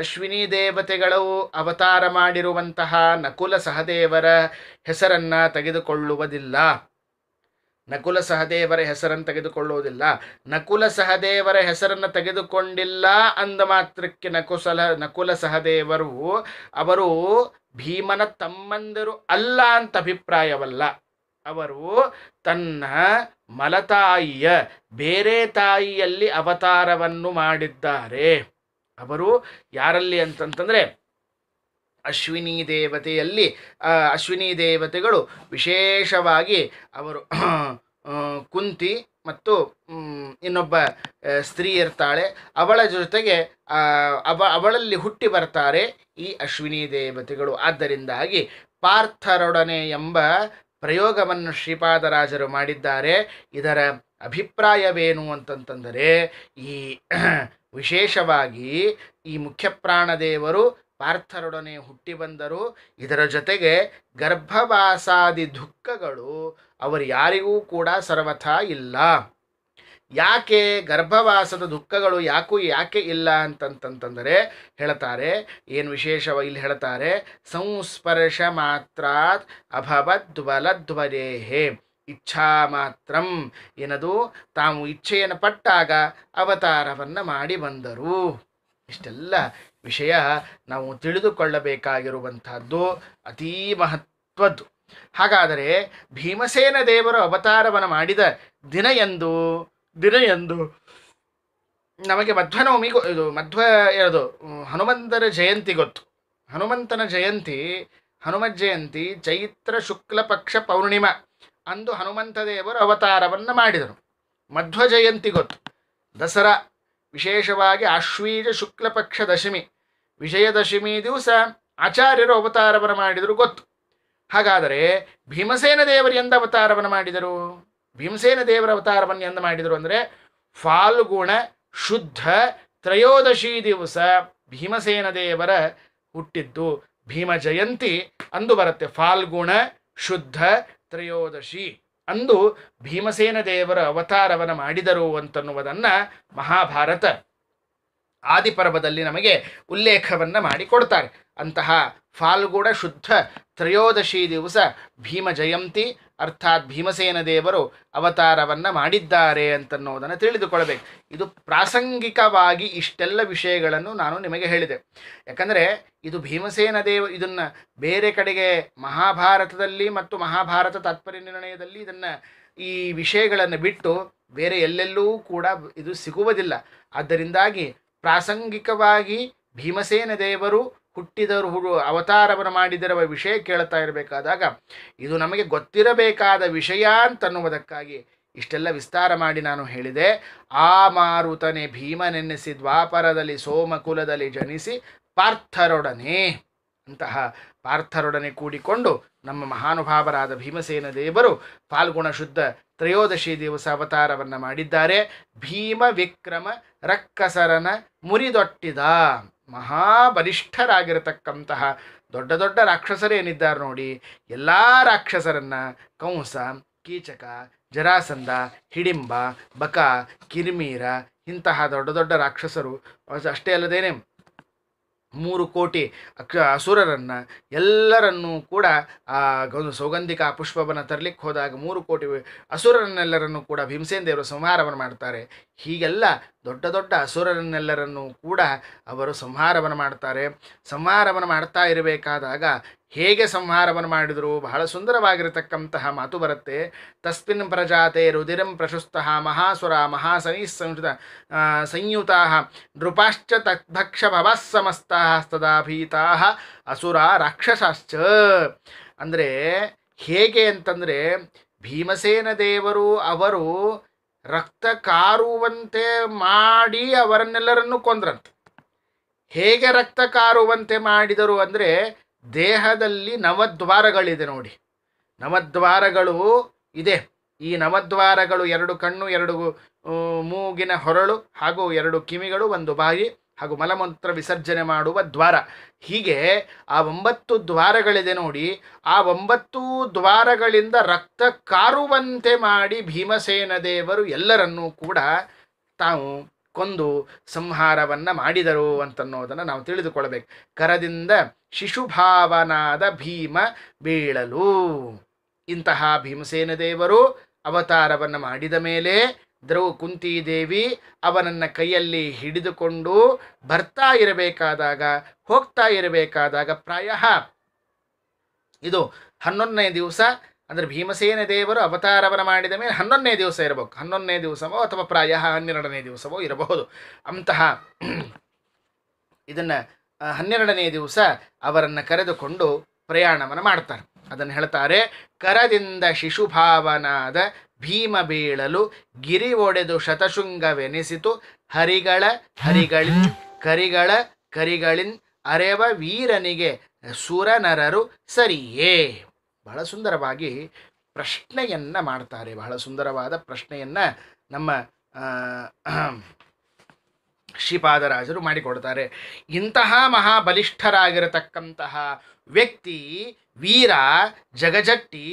ಅಶ್ವಿನಿ ದೇವತೆಗಳು ಅವತಾರ ಮಾಡಿರುವಂತಹ ನಕುಲ ಸಹದೇವರ ಹೆಸರನ್ನು ತೆಗೆದುಕೊಳ್ಳುವುದಿಲ್ಲ ನಕುಲ ಸಹದೇವರ ಹೆಸರನ್ನು ತೆಗೆದುಕೊಳ್ಳುವುದಿಲ್ಲ ನಕುಲ ಸಹದೇವರ ಹೆಸರನ್ನು ತೆಗೆದುಕೊಂಡಿಲ್ಲ ಅಂದ ಮಾತ್ರಕ್ಕೆ ನಕುಸಲ ನಕುಲ ಸಹದೇವರು ಅವರು ಭೀಮನ ತಮ್ಮಂದಿರು ಅಲ್ಲ ಅಂತ ಅಭಿಪ್ರಾಯವಲ್ಲ ಅವರು ತನ್ನ ಮಲತಾಯಿಯ ಬೇರೆ ತಾಯಿಯಲ್ಲಿ ಅವತಾರವನ್ನು ಮಾಡಿದ್ದಾರೆ ಅವರು ಯಾರಲ್ಲಿ ಅಂತಂತಂದರೆ ಅಶ್ವಿನಿ ದೇವತೆಯಲ್ಲಿ ಅಶ್ವಿನಿ ದೇವತೆಗಳು ವಿಶೇಷವಾಗಿ ಅವರು ಕುಂತಿ ಮತ್ತು ಇನ್ನೊಬ್ಬ ಸ್ತ್ರೀ ಇರ್ತಾಳೆ ಅವಳ ಜೊತೆಗೆ ಅವ ಅವಳಲ್ಲಿ ಹುಟ್ಟಿ ಬರ್ತಾರೆ ಈ ಅಶ್ವಿನಿ ದೇವತೆಗಳು ಆದ್ದರಿಂದಾಗಿ ಪಾರ್ಥರೊಡನೆ ಎಂಬ ಪ್ರಯೋಗವನ್ನು ಶ್ರೀಪಾದರಾಜರು ಮಾಡಿದ್ದಾರೆ ಇದರ ಅಭಿಪ್ರಾಯವೇನು ಅಂತಂತಂದರೆ ಈ ವಿಶೇಷವಾಗಿ ಈ ಮುಖ್ಯಪ್ರಾಣದೇವರು ಪಾರ್ಥರೊಡನೆ ಹುಟ್ಟಿ ಬಂದರು ಇದರ ಜೊತೆಗೆ ಗರ್ಭವಾಸಾದಿ ದುಃಖಗಳು ಅವರು ಯಾರಿಗೂ ಕೂಡ ಸರ್ವಥಾ ಇಲ್ಲ ಯಾಕೆ ಗರ್ಭವಾಸದ ದುಃಖಗಳು ಯಾಕೂ ಯಾಕೆ ಇಲ್ಲ ಅಂತಂತಂತಂದರೆ ಹೇಳ್ತಾರೆ ಏನು ವಿಶೇಷವಾಗಿ ಇಲ್ಲಿ ಹೇಳ್ತಾರೆ ಸಂಸ್ಪರ್ಶ ಮಾತ್ರಾತ್ ಅಭವದ್ವಲಧ್ವರೇಹೆ ಇಚ್ಛಾ ಮಾತ್ರಂ ಏನದು ತಾವು ಇಚ್ಛೆಯನ್ನು ಪಟ್ಟಾಗ ಅವತಾರವನ್ನು ಮಾಡಿ ಬಂದರು ಇಷ್ಟೆಲ್ಲ ವಿಷಯ ನಾವು ತಿಳಿದುಕೊಳ್ಳಬೇಕಾಗಿರುವಂಥದ್ದು ಅತೀ ಮಹತ್ವದ್ದು ಹಾಗಾದರೆ ಭೀಮಸೇನ ದೇವರು ಅವತಾರವನ್ನು ಮಾಡಿದ ದಿನ ಎಂದು ದಿನೆಯಂದು ನಮಗೆ ಮಧ್ವನವಮಿ ಗೊ ಇದು ಮಧ್ವ ಯಾವುದು ಹನುಮಂತರ ಜಯಂತಿ ಗೊತ್ತು ಹನುಮಂತನ ಜಯಂತಿ ಹನುಮ ಜಯಂತಿ ಚೈತ್ರ ಶುಕ್ಲ ಪಕ್ಷ ಪೌರ್ಣಿಮಾ ಅಂದು ಹನುಮಂತ ದೇವರು ಅವತಾರವನ್ನು ಮಾಡಿದರು ಮಧ್ವ ಜಯಂತಿ ಗೊತ್ತು ದಸರಾ ವಿಶೇಷವಾಗಿ ಆಶ್ವೀಜ ಶುಕ್ಲ ಪಕ್ಷ ದಶಮಿ ವಿಜಯದಶಮಿ ದಿವಸ ಆಚಾರ್ಯರು ಅವತಾರವನ್ನು ಮಾಡಿದರು ಗೊತ್ತು ಹಾಗಾದರೆ ಭೀಮಸೇನ ದೇವರು ಎಂದ ಅವತಾರವನ್ನು ಮಾಡಿದರು ಭೀಮಸೇನ ದೇವರ ಅವತಾರವನ್ನು ಎಂದು ಮಾಡಿದರು ಅಂದರೆ ಫಾಲ್ಗುಣ ಶುದ್ಧ ತ್ರಯೋದಶಿ ದಿವಸ ಭೀಮಸೇನ ದೇವರ ಹುಟ್ಟಿದ್ದು ಭೀಮ ಜಯಂತಿ ಅಂದು ಬರುತ್ತೆ ಫಾಲ್ಗುಣ ಶುದ್ಧ ತ್ರಯೋದಶಿ ಅಂದು ಭೀಮಸೇನ ದೇವರ ಅವತಾರವನ್ನು ಮಾಡಿದರು ಅಂತನ್ನುವುದನ್ನು ಮಹಾಭಾರತ ಆದಿಪರ್ವದಲ್ಲಿ ನಮಗೆ ಉಲ್ಲೇಖವನ್ನು ಮಾಡಿಕೊಡ್ತಾರೆ ಅಂತಹ ಫಾಲ್ಗುಣ ಶುದ್ಧ ತ್ರಯೋದಶಿ ದಿವಸ ಭೀಮ ಜಯಂತಿ ಅರ್ಥಾತ್ ಭೀಮಸೇನ ದೇವರು ಅವತಾರವನ್ನು ಮಾಡಿದ್ದಾರೆ ಅಂತನ್ನೋದನ್ನು ತಿಳಿದುಕೊಳ್ಬೇಕು ಇದು ಪ್ರಾಸಂಗಿಕವಾಗಿ ಇಷ್ಟೆಲ್ಲ ವಿಷಯಗಳನ್ನು ನಾನು ನಿಮಗೆ ಹೇಳಿದೆ ಯಾಕಂದರೆ ಇದು ಭೀಮಸೇನ ದೇವ ಇದನ್ನು ಬೇರೆ ಕಡೆಗೆ ಮಹಾಭಾರತದಲ್ಲಿ ಮತ್ತು ಮಹಾಭಾರತ ತಾತ್ಪರ್ಯ ನಿರ್ಣಯದಲ್ಲಿ ಇದನ್ನು ಈ ವಿಷಯಗಳನ್ನು ಬಿಟ್ಟು ಬೇರೆ ಎಲ್ಲೆಲ್ಲೂ ಕೂಡ ಇದು ಸಿಗುವುದಿಲ್ಲ ಆದ್ದರಿಂದಾಗಿ ಪ್ರಾಸಂಗಿಕವಾಗಿ ಭೀಮಸೇನ ದೇವರು ಹುಟ್ಟಿದವರು ಹುಡು ಅವತಾರವನ್ನು ಮಾಡಿದರ ವಿಷಯ ಕೇಳ್ತಾ ಇರಬೇಕಾದಾಗ ಇದು ನಮಗೆ ಗೊತ್ತಿರಬೇಕಾದ ವಿಷಯ ಅಂತನ್ನುವುದಕ್ಕಾಗಿ ಇಷ್ಟೆಲ್ಲ ವಿಸ್ತಾರ ಮಾಡಿ ನಾನು ಹೇಳಿದೆ ಆ ಮಾರುತನೆ ಭೀಮನೆನ್ನಿಸಿ ದ್ವಾಪರದಲ್ಲಿ ಸೋಮಕುಲದಲ್ಲಿ ಜನಿಸಿ ಪಾರ್ಥರೊಡನೆ ಅಂತಹ ಪಾರ್ಥರೊಡನೆ ಕೂಡಿಕೊಂಡು ನಮ್ಮ ಮಹಾನುಭಾವರಾದ ಭೀಮಸೇನ ದೇವರು ಫಾಲ್ಗುಣ ಶುದ್ಧ ತ್ರಯೋದಶಿ ದಿವಸ ಅವತಾರವನ್ನು ಮಾಡಿದ್ದಾರೆ ಭೀಮ ವಿಕ್ರಮ ರಕ್ಕಸರನ ಮುರಿದೊಟ್ಟಿದ ಮಹಾಬಲಿಷ್ಠರಾಗಿರತಕ್ಕಂತಹ ದೊಡ್ಡ ದೊಡ್ಡ ಏನಿದ್ದಾರೆ ನೋಡಿ ಎಲ್ಲ ರಾಕ್ಷಸರನ್ನ ಕಂಸ ಕೀಚಕ ಜರಾಸಂದ ಹಿಡಿಂಬ ಬಕ ಕಿರಿಮೀರ ಇಂತಹ ದೊಡ್ಡ ದೊಡ್ಡ ರಾಕ್ಷಸರು ಅಷ್ಟೇ ಅಲ್ಲದೇನೆ ಮೂರು ಕೋಟಿ ಅಕ್ಷ ಅಸುರರನ್ನು ಎಲ್ಲರನ್ನೂ ಕೂಡ ಆ ಸೌಗಂಧಿಕ ಪುಷ್ಪವನ್ನು ತರಲಿಕ್ಕೆ ಹೋದಾಗ ಮೂರು ಕೋಟಿ ಅಸುರರನ್ನೆಲ್ಲರನ್ನು ಕೂಡ ಭೀಮಸೇನ ದೇವರು ಸಂಹಾರವನ್ನು ಮಾಡ್ತಾರೆ ಹೀಗೆಲ್ಲ ದೊಡ್ಡ ದೊಡ್ಡ ಅಸುರರನ್ನೆಲ್ಲರನ್ನೂ ಕೂಡ ಅವರು ಸಂಹಾರವನ್ನು ಮಾಡ್ತಾರೆ ಸಂಹಾರವನ್ನು ಮಾಡ್ತಾ ಇರಬೇಕಾದಾಗ ಹೇಗೆ ಸಂಹಾರವನ್ನು ಮಾಡಿದರು ಬಹಳ ಸುಂದರವಾಗಿರತಕ್ಕಂತಹ ಮಾತು ಬರುತ್ತೆ ತಸ್ಮಿನ್ ಪ್ರಜಾತೆ ರುದಿರಂ ಪ್ರಶಸ್ತ ಮಹಾಸುರ ಮಹಾಸನಿ ಸಂಯುತ ಸಂಯುತ ನೃಪಾಶ್ಚ ತದ್ಭಕ್ಷ ಭವಸ್ಸಮಸ್ತ ಸದಾಭೀತ ಅಸುರ ರಾಕ್ಷಸಾಶ್ಚ ಅಂದರೆ ಹೇಗೆ ಅಂತಂದರೆ ಭೀಮಸೇನ ದೇವರು ಅವರು ರಕ್ತ ಕಾರುವಂತೆ ಮಾಡಿ ಅವರನ್ನೆಲ್ಲರನ್ನು ಕೊಂದ್ರಂತೆ ಹೇಗೆ ರಕ್ತ ಕಾರುವಂತೆ ಮಾಡಿದರು ಅಂದರೆ ದೇಹದಲ್ಲಿ ನವದ್ವಾರಗಳಿದೆ ನೋಡಿ ನವದ್ವಾರಗಳು ಇದೆ ಈ ನವದ್ವಾರಗಳು ಎರಡು ಕಣ್ಣು ಎರಡು ಮೂಗಿನ ಹೊರಳು ಹಾಗೂ ಎರಡು ಕಿವಿಗಳು ಒಂದು ಬಾಯಿ ಹಾಗೂ ಮಲಮಂತ್ರ ವಿಸರ್ಜನೆ ಮಾಡುವ ದ್ವಾರ ಹೀಗೆ ಆ ಒಂಬತ್ತು ದ್ವಾರಗಳಿದೆ ನೋಡಿ ಆ ಒಂಬತ್ತು ದ್ವಾರಗಳಿಂದ ರಕ್ತ ಕಾರುವಂತೆ ಮಾಡಿ ಭೀಮಸೇನ ದೇವರು ಎಲ್ಲರನ್ನೂ ಕೂಡ ತಾವು ಕೊಂದು ಸಂಹಾರವನ್ನು ಮಾಡಿದರು ಅಂತನ್ನೋದನ್ನು ನಾವು ತಿಳಿದುಕೊಳ್ಳಬೇಕು ಕರದಿಂದ ಶಿಶುಭಾವನಾದ ಭೀಮ ಬೀಳಲು ಇಂತಹ ಭೀಮಸೇನ ದೇವರು ಅವತಾರವನ್ನು ಮಾಡಿದ ಮೇಲೆ ದ್ರವ ಕುಂತಿದೇವಿ ಅವನನ್ನು ಕೈಯಲ್ಲಿ ಹಿಡಿದುಕೊಂಡು ಬರ್ತಾ ಇರಬೇಕಾದಾಗ ಹೋಗ್ತಾ ಇರಬೇಕಾದಾಗ ಪ್ರಾಯ ಇದು ಹನ್ನೊಂದನೇ ದಿವಸ ಅಂದರೆ ಭೀಮಸೇನ ದೇವರು ಅವತಾರವನ್ನು ಮಾಡಿದ ಮೇಲೆ ಹನ್ನೊಂದನೇ ದಿವಸ ಇರಬೇಕು ಹನ್ನೊಂದನೇ ದಿವಸವೋ ಅಥವಾ ಪ್ರಾಯ ಹನ್ನೆರಡನೇ ದಿವಸವೋ ಇರಬಹುದು ಅಂತಹ ಇದನ್ನು ಹನ್ನೆರಡನೇ ದಿವಸ ಅವರನ್ನು ಕರೆದುಕೊಂಡು ಪ್ರಯಾಣವನ್ನು ಮಾಡ್ತಾರೆ ಅದನ್ನು ಹೇಳ್ತಾರೆ ಕರದಿಂದ ಶಿಶುಭಾವನಾದ ಭೀಮ ಬೀಳಲು ಗಿರಿ ಒಡೆದು ಶತಶೃಂಗವೆನಿಸಿತು ಹರಿಗಳ ಹರಿಗಳಿನ್ ಕರಿಗಳ ಕರಿಗಳಿನ್ ಅರೆವ ವೀರನಿಗೆ ಸುರನರರು ಸರಿಯೇ ಬಹಳ ಸುಂದರವಾಗಿ ಪ್ರಶ್ನೆಯನ್ನು ಮಾಡ್ತಾರೆ ಬಹಳ ಸುಂದರವಾದ ಪ್ರಶ್ನೆಯನ್ನು ನಮ್ಮ ಶ್ರೀಪಾದರಾಜರು ಮಾಡಿಕೊಡ್ತಾರೆ ಇಂತಹ ಮಹಾಬಲಿಷ್ಠರಾಗಿರತಕ್ಕಂತಹ ವ್ಯಕ್ತಿ ವೀರ ಜಗಜಟ್ಟಿ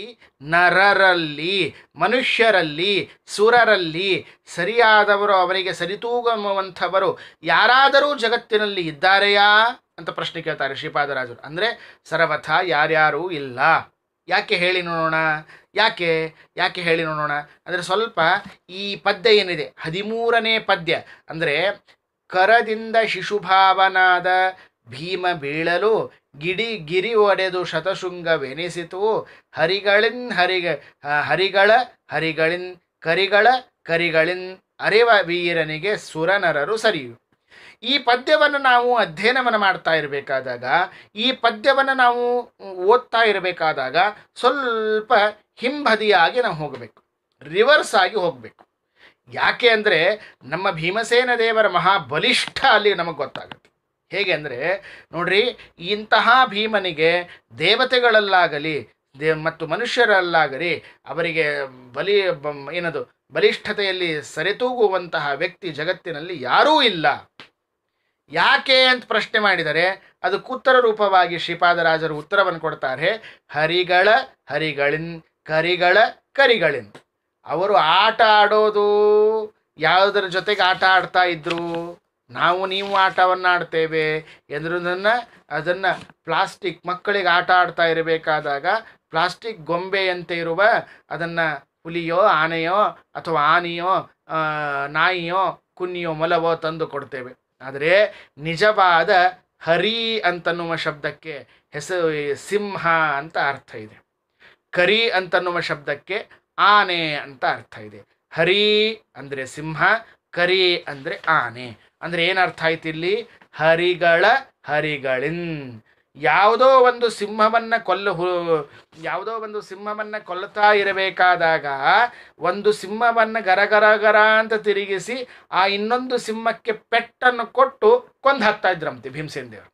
ನರರಲ್ಲಿ ಮನುಷ್ಯರಲ್ಲಿ ಸುರರಲ್ಲಿ ಸರಿಯಾದವರು ಅವರಿಗೆ ಸರಿತೂಗುವಂಥವರು ಯಾರಾದರೂ ಜಗತ್ತಿನಲ್ಲಿ ಇದ್ದಾರೆಯಾ ಅಂತ ಪ್ರಶ್ನೆ ಕೇಳ್ತಾರೆ ಶ್ರೀಪಾದರಾಜರು ಅಂದರೆ ಸರ್ವಥ ಯಾರ್ಯಾರೂ ಇಲ್ಲ ಯಾಕೆ ಹೇಳಿ ನೋಡೋಣ ಯಾಕೆ ಯಾಕೆ ಹೇಳಿ ನೋಡೋಣ ಅಂದರೆ ಸ್ವಲ್ಪ ಈ ಪದ್ಯ ಏನಿದೆ ಹದಿಮೂರನೇ ಪದ್ಯ ಅಂದರೆ ಕರದಿಂದ ಶಿಶುಭಾವನಾದ ಭೀಮ ಬೀಳಲು ಗಿಡಿ ಗಿರಿ ಒಡೆದು ಶತಶೃಂಗವೆನಿಸಿತು ಹರಿಗಳಿನ್ ಹರಿಗ ಹರಿಗಳ ಹರಿಗಳಿನ್ ಕರಿಗಳ ಕರಿಗಳಿನ್ ಅರಿವ ವೀರನಿಗೆ ಸುರನರರು ಸರಿಯು ಈ ಪದ್ಯವನ್ನು ನಾವು ಅಧ್ಯಯನವನ್ನು ಮಾಡ್ತಾ ಇರಬೇಕಾದಾಗ ಈ ಪದ್ಯವನ್ನು ನಾವು ಓದ್ತಾ ಇರಬೇಕಾದಾಗ ಸ್ವಲ್ಪ ಹಿಂಬದಿಯಾಗಿ ನಾವು ಹೋಗಬೇಕು ರಿವರ್ಸ್ ಆಗಿ ಹೋಗಬೇಕು ಯಾಕೆ ಅಂದರೆ ನಮ್ಮ ಭೀಮಸೇನ ದೇವರ ಮಹಾಬಲಿಷ್ಠ ಅಲ್ಲಿ ನಮಗೆ ಗೊತ್ತಾಗುತ್ತೆ ಹೇಗೆ ಅಂದರೆ ನೋಡ್ರಿ ಇಂತಹ ಭೀಮನಿಗೆ ದೇವತೆಗಳಲ್ಲಾಗಲಿ ದೇ ಮತ್ತು ಮನುಷ್ಯರಲ್ಲಾಗಲಿ ಅವರಿಗೆ ಬಲಿ ಏನದು ಬಲಿಷ್ಠತೆಯಲ್ಲಿ ಸರಿತೂಗುವಂತಹ ವ್ಯಕ್ತಿ ಜಗತ್ತಿನಲ್ಲಿ ಯಾರೂ ಇಲ್ಲ ಯಾಕೆ ಅಂತ ಪ್ರಶ್ನೆ ಮಾಡಿದರೆ ಅದಕ್ಕೆ ಉತ್ತರ ರೂಪವಾಗಿ ಶ್ರೀಪಾದರಾಜರು ಉತ್ತರವನ್ನು ಕೊಡ್ತಾರೆ ಹರಿಗಳ ಹರಿಗಳಿನ್ ಕರಿಗಳ ಕರಿಗಳಿನ್ ಅವರು ಆಟ ಆಡೋದು ಯಾವುದರ ಜೊತೆಗೆ ಆಟ ಆಡ್ತಾ ಇದ್ರು ನಾವು ನೀವು ಆಟವನ್ನು ಆಡ್ತೇವೆ ಎಂದ್ರದನ್ನು ಅದನ್ನು ಪ್ಲಾಸ್ಟಿಕ್ ಮಕ್ಕಳಿಗೆ ಆಟ ಆಡ್ತಾ ಇರಬೇಕಾದಾಗ ಪ್ಲಾಸ್ಟಿಕ್ ಗೊಂಬೆಯಂತೆ ಇರುವ ಅದನ್ನು ಹುಲಿಯೋ ಆನೆಯೋ ಅಥವಾ ಆನೆಯೋ ನಾಯಿಯೋ ಕುನ್ನಿಯೋ ಮೊಲವೋ ತಂದು ಕೊಡ್ತೇವೆ ಆದರೆ ನಿಜವಾದ ಹರಿ ಅಂತನ್ನುವ ಶಬ್ದಕ್ಕೆ ಹೆಸರು ಸಿಂಹ ಅಂತ ಅರ್ಥ ಇದೆ ಕರಿ ಅಂತನ್ನುವ ಶಬ್ದಕ್ಕೆ ಆನೆ ಅಂತ ಅರ್ಥ ಇದೆ ಹರಿ ಅಂದರೆ ಸಿಂಹ ಕರಿ ಅಂದರೆ ಆನೆ ಅಂದರೆ ಏನರ್ಥ ಆಯ್ತು ಇಲ್ಲಿ ಹರಿಗಳ ಹರಿಗಳಿನ್ ಯಾವುದೋ ಒಂದು ಸಿಂಹವನ್ನ ಕೊಲ್ಲ ಯಾವುದೋ ಒಂದು ಸಿಂಹವನ್ನ ಕೊಲ್ಲತಾ ಇರಬೇಕಾದಾಗ ಒಂದು ಸಿಂಹವನ್ನ ಗರಗರ ಗರ ಅಂತ ತಿರುಗಿಸಿ ಆ ಇನ್ನೊಂದು ಸಿಂಹಕ್ಕೆ ಪೆಟ್ಟನ್ನು ಕೊಟ್ಟು ಕೊಂದು ಹಾಕ್ತಾ ಇದ್ರಂತೆ ಭೀಮಸೇನ್ ದೇವರು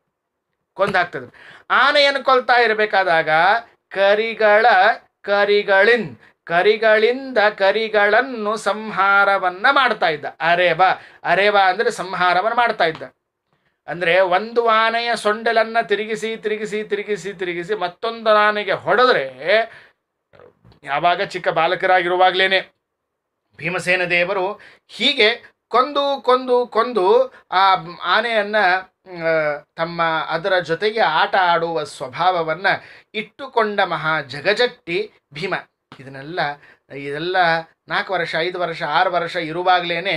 ಕೊಂದು ಹಾಕ್ತಿದ್ರು ಆನೆಯನ್ನು ಕೊಲ್ತಾ ಇರಬೇಕಾದಾಗ ಕರಿಗಳ ಕರಿಗಳಿನ್ ಕರಿಗಳಿಂದ ಕರಿಗಳನ್ನು ಸಂಹಾರವನ್ನ ಮಾಡ್ತಾ ಇದ್ದ ಅರೇವ ಅರೇವ ಅಂದರೆ ಸಂಹಾರವನ್ನು ಮಾಡ್ತಾ ಇದ್ದ ಅಂದರೆ ಒಂದು ಆನೆಯ ಸೊಂಡಲನ್ನು ತಿರುಗಿಸಿ ತಿರುಗಿಸಿ ತಿರುಗಿಸಿ ತಿರುಗಿಸಿ ಮತ್ತೊಂದು ಆನೆಗೆ ಹೊಡೆದ್ರೆ ಯಾವಾಗ ಚಿಕ್ಕ ಬಾಲಕರಾಗಿರುವಾಗಲೇ ಭೀಮಸೇನ ದೇವರು ಹೀಗೆ ಕೊಂದು ಕೊಂದು ಕೊಂದು ಆ ಆನೆಯನ್ನು ತಮ್ಮ ಅದರ ಜೊತೆಗೆ ಆಟ ಆಡುವ ಸ್ವಭಾವವನ್ನು ಇಟ್ಟುಕೊಂಡ ಮಹಾ ಜಗಜಟ್ಟಿ ಭೀಮ ಇದನ್ನೆಲ್ಲ ಇದೆಲ್ಲ ನಾಲ್ಕು ವರ್ಷ ಐದು ವರ್ಷ ಆರು ವರ್ಷ ಇರುವಾಗಲೇ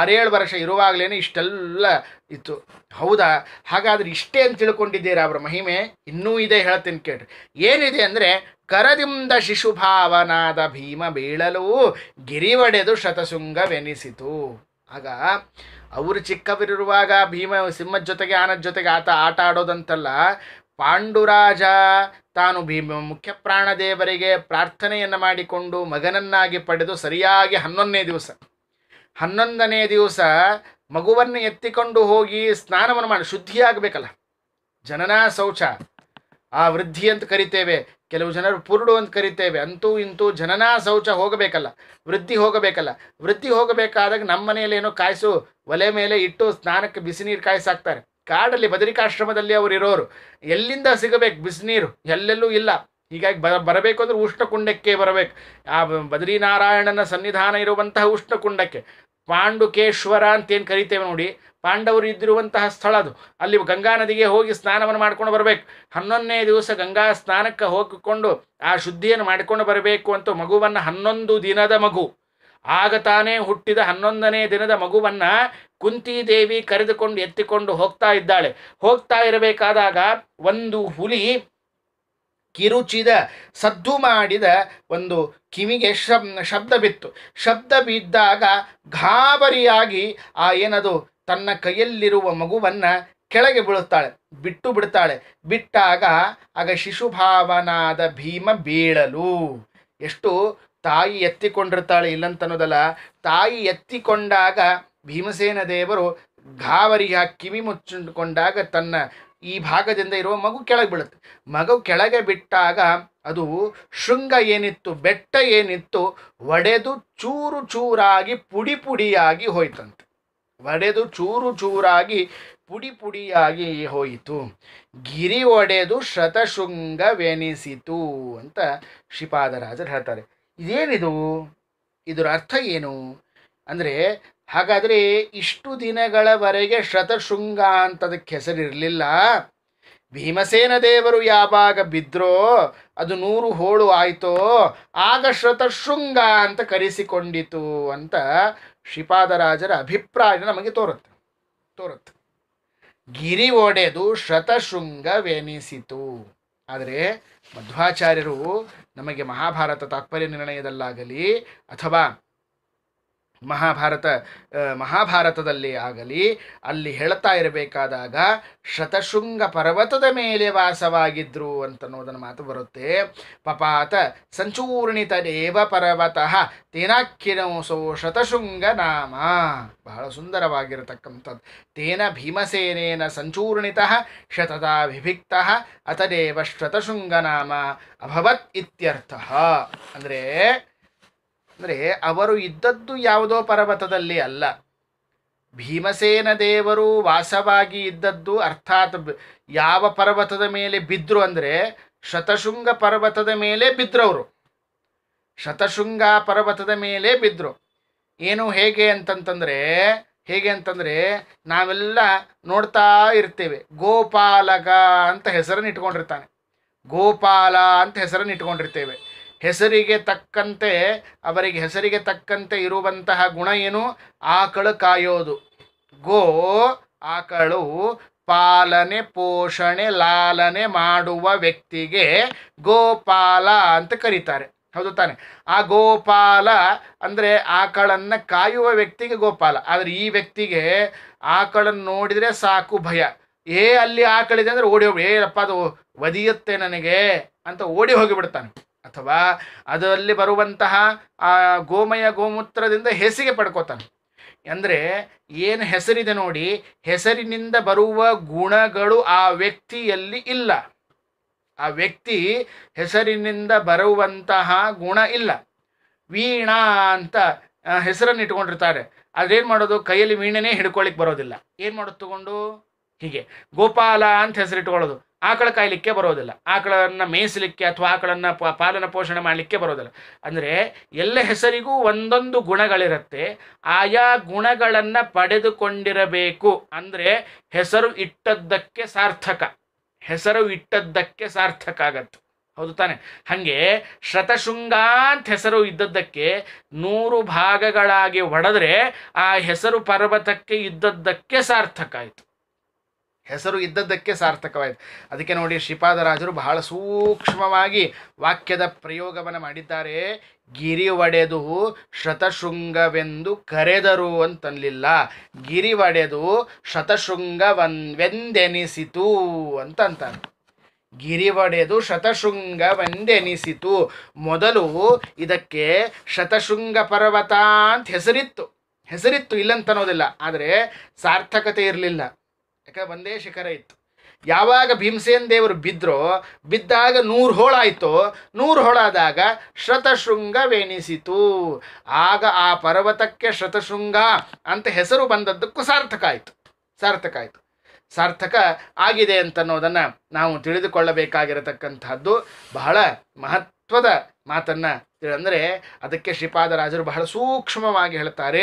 ಆರೇಳು ವರ್ಷ ಇರುವಾಗಲೇ ಇಷ್ಟೆಲ್ಲ ಇತ್ತು ಹೌದಾ ಹಾಗಾದ್ರೆ ಇಷ್ಟೇ ಅಂತ ತಿಳ್ಕೊಂಡಿದ್ದೀರಾ ಅವರ ಮಹಿಮೆ ಇನ್ನೂ ಇದೆ ಹೇಳ್ತೀನಿ ಕೇಳ್ರಿ ಏನಿದೆ ಅಂದರೆ ಕರದಿಂದ ಶಿಶುಭಾವನಾದ ಭೀಮ ಬೀಳಲು ಗಿರಿವಡೆದು ಒಡೆದು ಆಗ ಅವರು ಚಿಕ್ಕವರಿರುವಾಗ ಭೀಮ ಸಿಂಹದ ಜೊತೆಗೆ ಆನದ ಜೊತೆಗೆ ಆತ ಆಟ ಆಡೋದಂತಲ್ಲ ಪಾಂಡುರಾಜ ತಾನು ಭೀಮ ಮುಖ್ಯ ಪ್ರಾಣದೇವರಿಗೆ ಪ್ರಾರ್ಥನೆಯನ್ನು ಮಾಡಿಕೊಂಡು ಮಗನನ್ನಾಗಿ ಪಡೆದು ಸರಿಯಾಗಿ ಹನ್ನೊಂದನೇ ದಿವಸ ಹನ್ನೊಂದನೇ ದಿವಸ ಮಗುವನ್ನು ಎತ್ತಿಕೊಂಡು ಹೋಗಿ ಸ್ನಾನವನ್ನು ಮಾಡಿ ಶುದ್ಧಿಯಾಗಬೇಕಲ್ಲ ಜನನಾ ಶೌಚ ಆ ವೃದ್ಧಿ ಅಂತ ಕರಿತೇವೆ ಕೆಲವು ಜನರು ಪುರುಡು ಅಂತ ಕರಿತೇವೆ ಅಂತೂ ಇಂತೂ ಜನನಾ ಶೌಚ ಹೋಗಬೇಕಲ್ಲ ವೃದ್ಧಿ ಹೋಗಬೇಕಲ್ಲ ವೃದ್ಧಿ ಹೋಗಬೇಕಾದಾಗ ನಮ್ಮ ಮನೆಯಲ್ಲಿ ಕಾಯಿಸು ಒಲೆ ಮೇಲೆ ಇಟ್ಟು ಸ್ನಾನಕ್ಕೆ ಬಿಸಿ ನೀರು ಕಾಯಿಸಾಕ್ತಾರೆ ಕಾಡಲ್ಲಿ ಬದರಿಕಾಶ್ರಮದಲ್ಲಿ ಅವರು ಇರೋರು ಎಲ್ಲಿಂದ ಸಿಗಬೇಕು ಬಿಸಿನೀರು ಎಲ್ಲೆಲ್ಲೂ ಇಲ್ಲ ಹೀಗಾಗಿ ಬ ಬರಬೇಕು ಅಂದರೆ ಉಷ್ಣಕುಂಡಕ್ಕೆ ಬರಬೇಕು ಆ ಬದರಿನಾರಾಯಣನ ಸನ್ನಿಧಾನ ಇರುವಂತಹ ಉಷ್ಣಕುಂಡಕ್ಕೆ ಪಾಂಡುಕೇಶ್ವರ ಅಂತೇನು ಕರಿತೇವೆ ನೋಡಿ ಪಾಂಡವರು ಇದ್ದಿರುವಂತಹ ಸ್ಥಳ ಅದು ಅಲ್ಲಿ ಗಂಗಾ ನದಿಗೆ ಹೋಗಿ ಸ್ನಾನವನ್ನು ಮಾಡ್ಕೊಂಡು ಬರಬೇಕು ಹನ್ನೊಂದನೇ ದಿವಸ ಗಂಗಾ ಸ್ನಾನಕ್ಕೆ ಹೋಗಿಕೊಂಡು ಆ ಶುದ್ಧಿಯನ್ನು ಮಾಡಿಕೊಂಡು ಬರಬೇಕು ಅಂತ ಮಗುವನ್ನು ಹನ್ನೊಂದು ದಿನದ ಮಗು ಆಗ ತಾನೇ ಹುಟ್ಟಿದ ಹನ್ನೊಂದನೇ ದಿನದ ಮಗುವನ್ನು ಕುಂತಿದೇವಿ ಕರೆದುಕೊಂಡು ಎತ್ತಿಕೊಂಡು ಹೋಗ್ತಾ ಇದ್ದಾಳೆ ಹೋಗ್ತಾ ಇರಬೇಕಾದಾಗ ಒಂದು ಹುಲಿ ಕಿರುಚಿದ ಸದ್ದು ಮಾಡಿದ ಒಂದು ಕಿವಿಗೆ ಶಬ್ ಶಬ್ದ ಬಿತ್ತು ಶಬ್ದ ಬಿದ್ದಾಗ ಗಾಬರಿಯಾಗಿ ಆ ಏನದು ತನ್ನ ಕೈಯಲ್ಲಿರುವ ಮಗುವನ್ನು ಕೆಳಗೆ ಬೀಳುತ್ತಾಳೆ ಬಿಟ್ಟು ಬಿಡ್ತಾಳೆ ಬಿಟ್ಟಾಗ ಆಗ ಶಿಶುಭಾವನಾದ ಭೀಮ ಬೀಳಲು ಎಷ್ಟು ತಾಯಿ ಎತ್ತಿಕೊಂಡಿರ್ತಾಳೆ ಇಲ್ಲಂತನ್ನೋದಲ್ಲ ತಾಯಿ ಎತ್ತಿಕೊಂಡಾಗ ಭೀಮಸೇನ ದೇವರು ಘಾವರಿಯ ಕಿವಿ ಮುಚ್ಚಿಕೊಂಡಾಗ ತನ್ನ ಈ ಭಾಗದಿಂದ ಇರುವ ಮಗು ಕೆಳಗೆ ಬೀಳುತ್ತೆ ಮಗು ಕೆಳಗೆ ಬಿಟ್ಟಾಗ ಅದು ಶೃಂಗ ಏನಿತ್ತು ಬೆಟ್ಟ ಏನಿತ್ತು ಒಡೆದು ಚೂರು ಚೂರಾಗಿ ಪುಡಿ ಪುಡಿಯಾಗಿ ಹೋಯ್ತಂತೆ ಒಡೆದು ಚೂರು ಚೂರಾಗಿ ಪುಡಿ ಪುಡಿಯಾಗಿ ಹೋಯಿತು ಗಿರಿ ಒಡೆದು ಶತಶೃಂಗವೆನಿಸಿತು ಅಂತ ಶ್ರೀಪಾದರಾಜರು ಹೇಳ್ತಾರೆ ಇದೇನಿದು ಇದರ ಅರ್ಥ ಏನು ಅಂದರೆ ಹಾಗಾದರೆ ಇಷ್ಟು ದಿನಗಳವರೆಗೆ ಶತಶೃಂಗ ಅಂತದಕ್ಕೆ ಹೆಸರಿರಲಿಲ್ಲ ಭೀಮಸೇನ ದೇವರು ಯಾವಾಗ ಬಿದ್ದರೋ ಅದು ನೂರು ಹೋಳು ಆಯಿತೋ ಆಗ ಶ್ರತಶೃಂಗ ಅಂತ ಕರೆಸಿಕೊಂಡಿತು ಅಂತ ಶ್ರೀಪಾದರಾಜರ ಅಭಿಪ್ರಾಯ ನಮಗೆ ತೋರುತ್ತೆ ತೋರುತ್ತೆ ಗಿರಿ ಒಡೆದು ಶತಶೃಂಗವೆನಿಸಿತು ಆದರೆ ಮಧ್ವಾಚಾರ್ಯರು ನಮಗೆ ಮಹಾಭಾರತ ತಾತ್ಪರ್ಯ ನಿರ್ಣಯದಲ್ಲಾಗಲಿ ಅಥವಾ ಮಹಾಭಾರತ ಮಹಾಭಾರತದಲ್ಲಿ ಆಗಲಿ ಅಲ್ಲಿ ಹೇಳ್ತಾ ಇರಬೇಕಾದಾಗ ಶತಶೃಂಗ ಪರ್ವತದ ಮೇಲೆ ವಾಸವಾಗಿದ್ರು ಅಂತನ್ನೋದನ್ನು ಮಾತು ಬರುತ್ತೆ ಪಪಾತ ಸಂಚೂರ್ಣಿತ ದೇವ ಪರ್ವತಃ ತೇನಾಖ್ಯನೋಸೋ ಶತಶೃಂಗ ನಾಮ ಬಹಳ ಸುಂದರವಾಗಿರತಕ್ಕಂಥದ್ದು ತೇನ ಭೀಮಸೇನೇನ ಸಂಚೂರ್ಣಿತ ಶತದ ವಿಭಿಕ್ತ ಅತದೇವ ಶತಶೃಂಗ ನಾಮ ಅಭವತ್ ಇತ್ಯರ್ಥ ಅಂದರೆ ಅಂದರೆ ಅವರು ಇದ್ದದ್ದು ಯಾವುದೋ ಪರ್ವತದಲ್ಲಿ ಅಲ್ಲ ಭೀಮಸೇನ ದೇವರು ವಾಸವಾಗಿ ಇದ್ದದ್ದು ಅರ್ಥಾತ್ ಯಾವ ಪರ್ವತದ ಮೇಲೆ ಬಿದ್ದರು ಅಂದರೆ ಶತಶೃಂಗ ಪರ್ವತದ ಮೇಲೆ ಬಿದ್ದರವರು ಶತಶೃಂಗ ಪರ್ವತದ ಮೇಲೆ ಬಿದ್ದರು ಏನು ಹೇಗೆ ಅಂತಂತಂದರೆ ಹೇಗೆ ಅಂತಂದರೆ ನಾವೆಲ್ಲ ನೋಡ್ತಾ ಇರ್ತೇವೆ ಗೋಪಾಲಕ ಅಂತ ಹೆಸರನ್ನು ಇಟ್ಕೊಂಡಿರ್ತಾನೆ ಗೋಪಾಲ ಅಂತ ಹೆಸರನ್ನು ಇಟ್ಕೊಂಡಿರ್ತೇವೆ ಹೆಸರಿಗೆ ತಕ್ಕಂತೆ ಅವರಿಗೆ ಹೆಸರಿಗೆ ತಕ್ಕಂತೆ ಇರುವಂತಹ ಗುಣ ಏನು ಆಕಳು ಕಾಯೋದು ಗೋ ಆಕಳು ಪಾಲನೆ ಪೋಷಣೆ ಲಾಲನೆ ಮಾಡುವ ವ್ಯಕ್ತಿಗೆ ಗೋಪಾಲ ಅಂತ ಕರೀತಾರೆ ಹೌದು ತಾನೆ ಆ ಗೋಪಾಲ ಅಂದರೆ ಆಕಳನ್ನು ಕಾಯುವ ವ್ಯಕ್ತಿಗೆ ಗೋಪಾಲ ಆದರೆ ಈ ವ್ಯಕ್ತಿಗೆ ಆಕಳನ್ನು ನೋಡಿದರೆ ಸಾಕು ಭಯ ಏ ಅಲ್ಲಿ ಆಕಳಿದೆ ಅಂದರೆ ಓಡಿ ಹೋಗಿ ಏನಪ್ಪ ಅದು ಒದಿಯುತ್ತೆ ನನಗೆ ಅಂತ ಓಡಿ ಹೋಗಿಬಿಡ್ತಾನೆ ಅಥವಾ ಅದರಲ್ಲಿ ಬರುವಂತಹ ಆ ಗೋಮಯ ಗೋಮೂತ್ರದಿಂದ ಹೆಸಿಗೆ ಪಡ್ಕೋತಾನೆ ಅಂದರೆ ಏನು ಹೆಸರಿದೆ ನೋಡಿ ಹೆಸರಿನಿಂದ ಬರುವ ಗುಣಗಳು ಆ ವ್ಯಕ್ತಿಯಲ್ಲಿ ಇಲ್ಲ ಆ ವ್ಯಕ್ತಿ ಹೆಸರಿನಿಂದ ಬರುವಂತಹ ಗುಣ ಇಲ್ಲ ವೀಣಾ ಅಂತ ಹೆಸರನ್ನು ಇಟ್ಕೊಂಡಿರ್ತಾರೆ ಅದೇನು ಮಾಡೋದು ಕೈಯಲ್ಲಿ ವೀಣೆನೇ ಹಿಡ್ಕೊಳ್ಳಿಕ್ಕೆ ಬರೋದಿಲ್ಲ ಏನು ಮಾಡೋದು ತಗೊಂಡು ಹೀಗೆ ಗೋಪಾಲ ಅಂತ ಹೆಸರಿಟ್ಕೊಳ್ಳೋದು ಆಕಳ ಕಾಯಲಿಕ್ಕೆ ಬರೋದಿಲ್ಲ ಆಕಳನ್ನು ಮೇಯಿಸಲಿಕ್ಕೆ ಅಥವಾ ಆಕಳನ್ನು ಪಾಲನ ಪೋಷಣೆ ಮಾಡಲಿಕ್ಕೆ ಬರೋದಿಲ್ಲ ಅಂದರೆ ಎಲ್ಲ ಹೆಸರಿಗೂ ಒಂದೊಂದು ಗುಣಗಳಿರುತ್ತೆ ಆಯಾ ಗುಣಗಳನ್ನು ಪಡೆದುಕೊಂಡಿರಬೇಕು ಅಂದರೆ ಹೆಸರು ಇಟ್ಟದ್ದಕ್ಕೆ ಸಾರ್ಥಕ ಹೆಸರು ಇಟ್ಟದ್ದಕ್ಕೆ ಸಾರ್ಥಕ ಆಗತ್ತೆ ಹೌದು ತಾನೆ ಹಾಗೆ ಶತಶೃಂಗ ಅಂತ ಹೆಸರು ಇದ್ದದ್ದಕ್ಕೆ ನೂರು ಭಾಗಗಳಾಗಿ ಒಡೆದ್ರೆ ಆ ಹೆಸರು ಪರ್ವತಕ್ಕೆ ಇದ್ದದ್ದಕ್ಕೆ ಸಾರ್ಥಕ ಆಯಿತು ಹೆಸರು ಇದ್ದದ್ದಕ್ಕೆ ಸಾರ್ಥಕವಾಯಿತು ಅದಕ್ಕೆ ನೋಡಿ ಶ್ರೀಪಾದರಾಜರು ಬಹಳ ಸೂಕ್ಷ್ಮವಾಗಿ ವಾಕ್ಯದ ಪ್ರಯೋಗವನ್ನು ಮಾಡಿದ್ದಾರೆ ಗಿರಿ ಒಡೆದು ಶತಶೃಂಗವೆಂದು ಕರೆದರು ಅಂತನ್ಲಿಲ್ಲ ಗಿರಿ ಒಡೆದು ಶತಶೃಂಗವೆಂದೆನಿಸಿತು ಅಂತ ಗಿರಿ ಒಡೆದು ಶತಶೃಂಗವೆಂದೆನಿಸಿತು ಮೊದಲು ಇದಕ್ಕೆ ಶತಶೃಂಗ ಪರ್ವತ ಅಂತ ಹೆಸರಿತ್ತು ಹೆಸರಿತ್ತು ಇಲ್ಲಂತನೋದಿಲ್ಲ ಆದರೆ ಸಾರ್ಥಕತೆ ಇರಲಿಲ್ಲ ಯಾಕಂದ್ರೆ ಒಂದೇ ಶಿಖರ ಇತ್ತು ಯಾವಾಗ ಭೀಮಸೇನ ದೇವರು ಬಿದ್ದರೋ ಬಿದ್ದಾಗ ನೂರು ಹೋಳಾಯಿತೋ ನೂರು ಹೋಳಾದಾಗ ಶ್ರತಶೃಂಗ ವೇಣಿಸಿತು ಆಗ ಆ ಪರ್ವತಕ್ಕೆ ಶ್ರತಶೃಂಗ ಅಂತ ಹೆಸರು ಬಂದದ್ದಕ್ಕೂ ಸಾರ್ಥಕ ಆಯಿತು ಸಾರ್ಥಕ ಆಯಿತು ಸಾರ್ಥಕ ಆಗಿದೆ ಅಂತನ್ನೋದನ್ನು ನಾವು ತಿಳಿದುಕೊಳ್ಳಬೇಕಾಗಿರತಕ್ಕಂಥದ್ದು ಬಹಳ ಮಹತ್ವದ ಮಾತನ್ನು ಅಂದರೆ ಅದಕ್ಕೆ ಶ್ರೀಪಾದರಾಜರು ಬಹಳ ಸೂಕ್ಷ್ಮವಾಗಿ ಹೇಳ್ತಾರೆ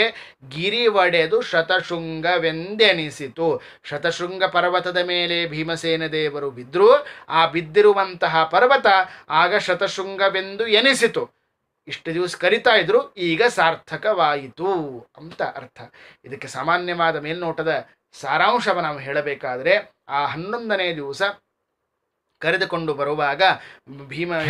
ಗಿರಿ ಒಡೆದು ಶತಶೃಂಗವೆಂದೆನಿಸಿತು ಶತಶೃಂಗ ಪರ್ವತದ ಮೇಲೆ ಭೀಮಸೇನ ದೇವರು ಬಿದ್ದರು ಆ ಬಿದ್ದಿರುವಂತಹ ಪರ್ವತ ಆಗ ಶತಶೃಂಗವೆಂದು ಎನಿಸಿತು ಇಷ್ಟು ದಿವಸ ಕರಿತಾ ಇದ್ರು ಈಗ ಸಾರ್ಥಕವಾಯಿತು ಅಂತ ಅರ್ಥ ಇದಕ್ಕೆ ಸಾಮಾನ್ಯವಾದ ಮೇಲ್ನೋಟದ ಸಾರಾಂಶವನ್ನು ನಾವು ಹೇಳಬೇಕಾದರೆ ಆ ಹನ್ನೊಂದನೇ ದಿವಸ ಕರೆದುಕೊಂಡು ಬರುವಾಗ ಭೀಮ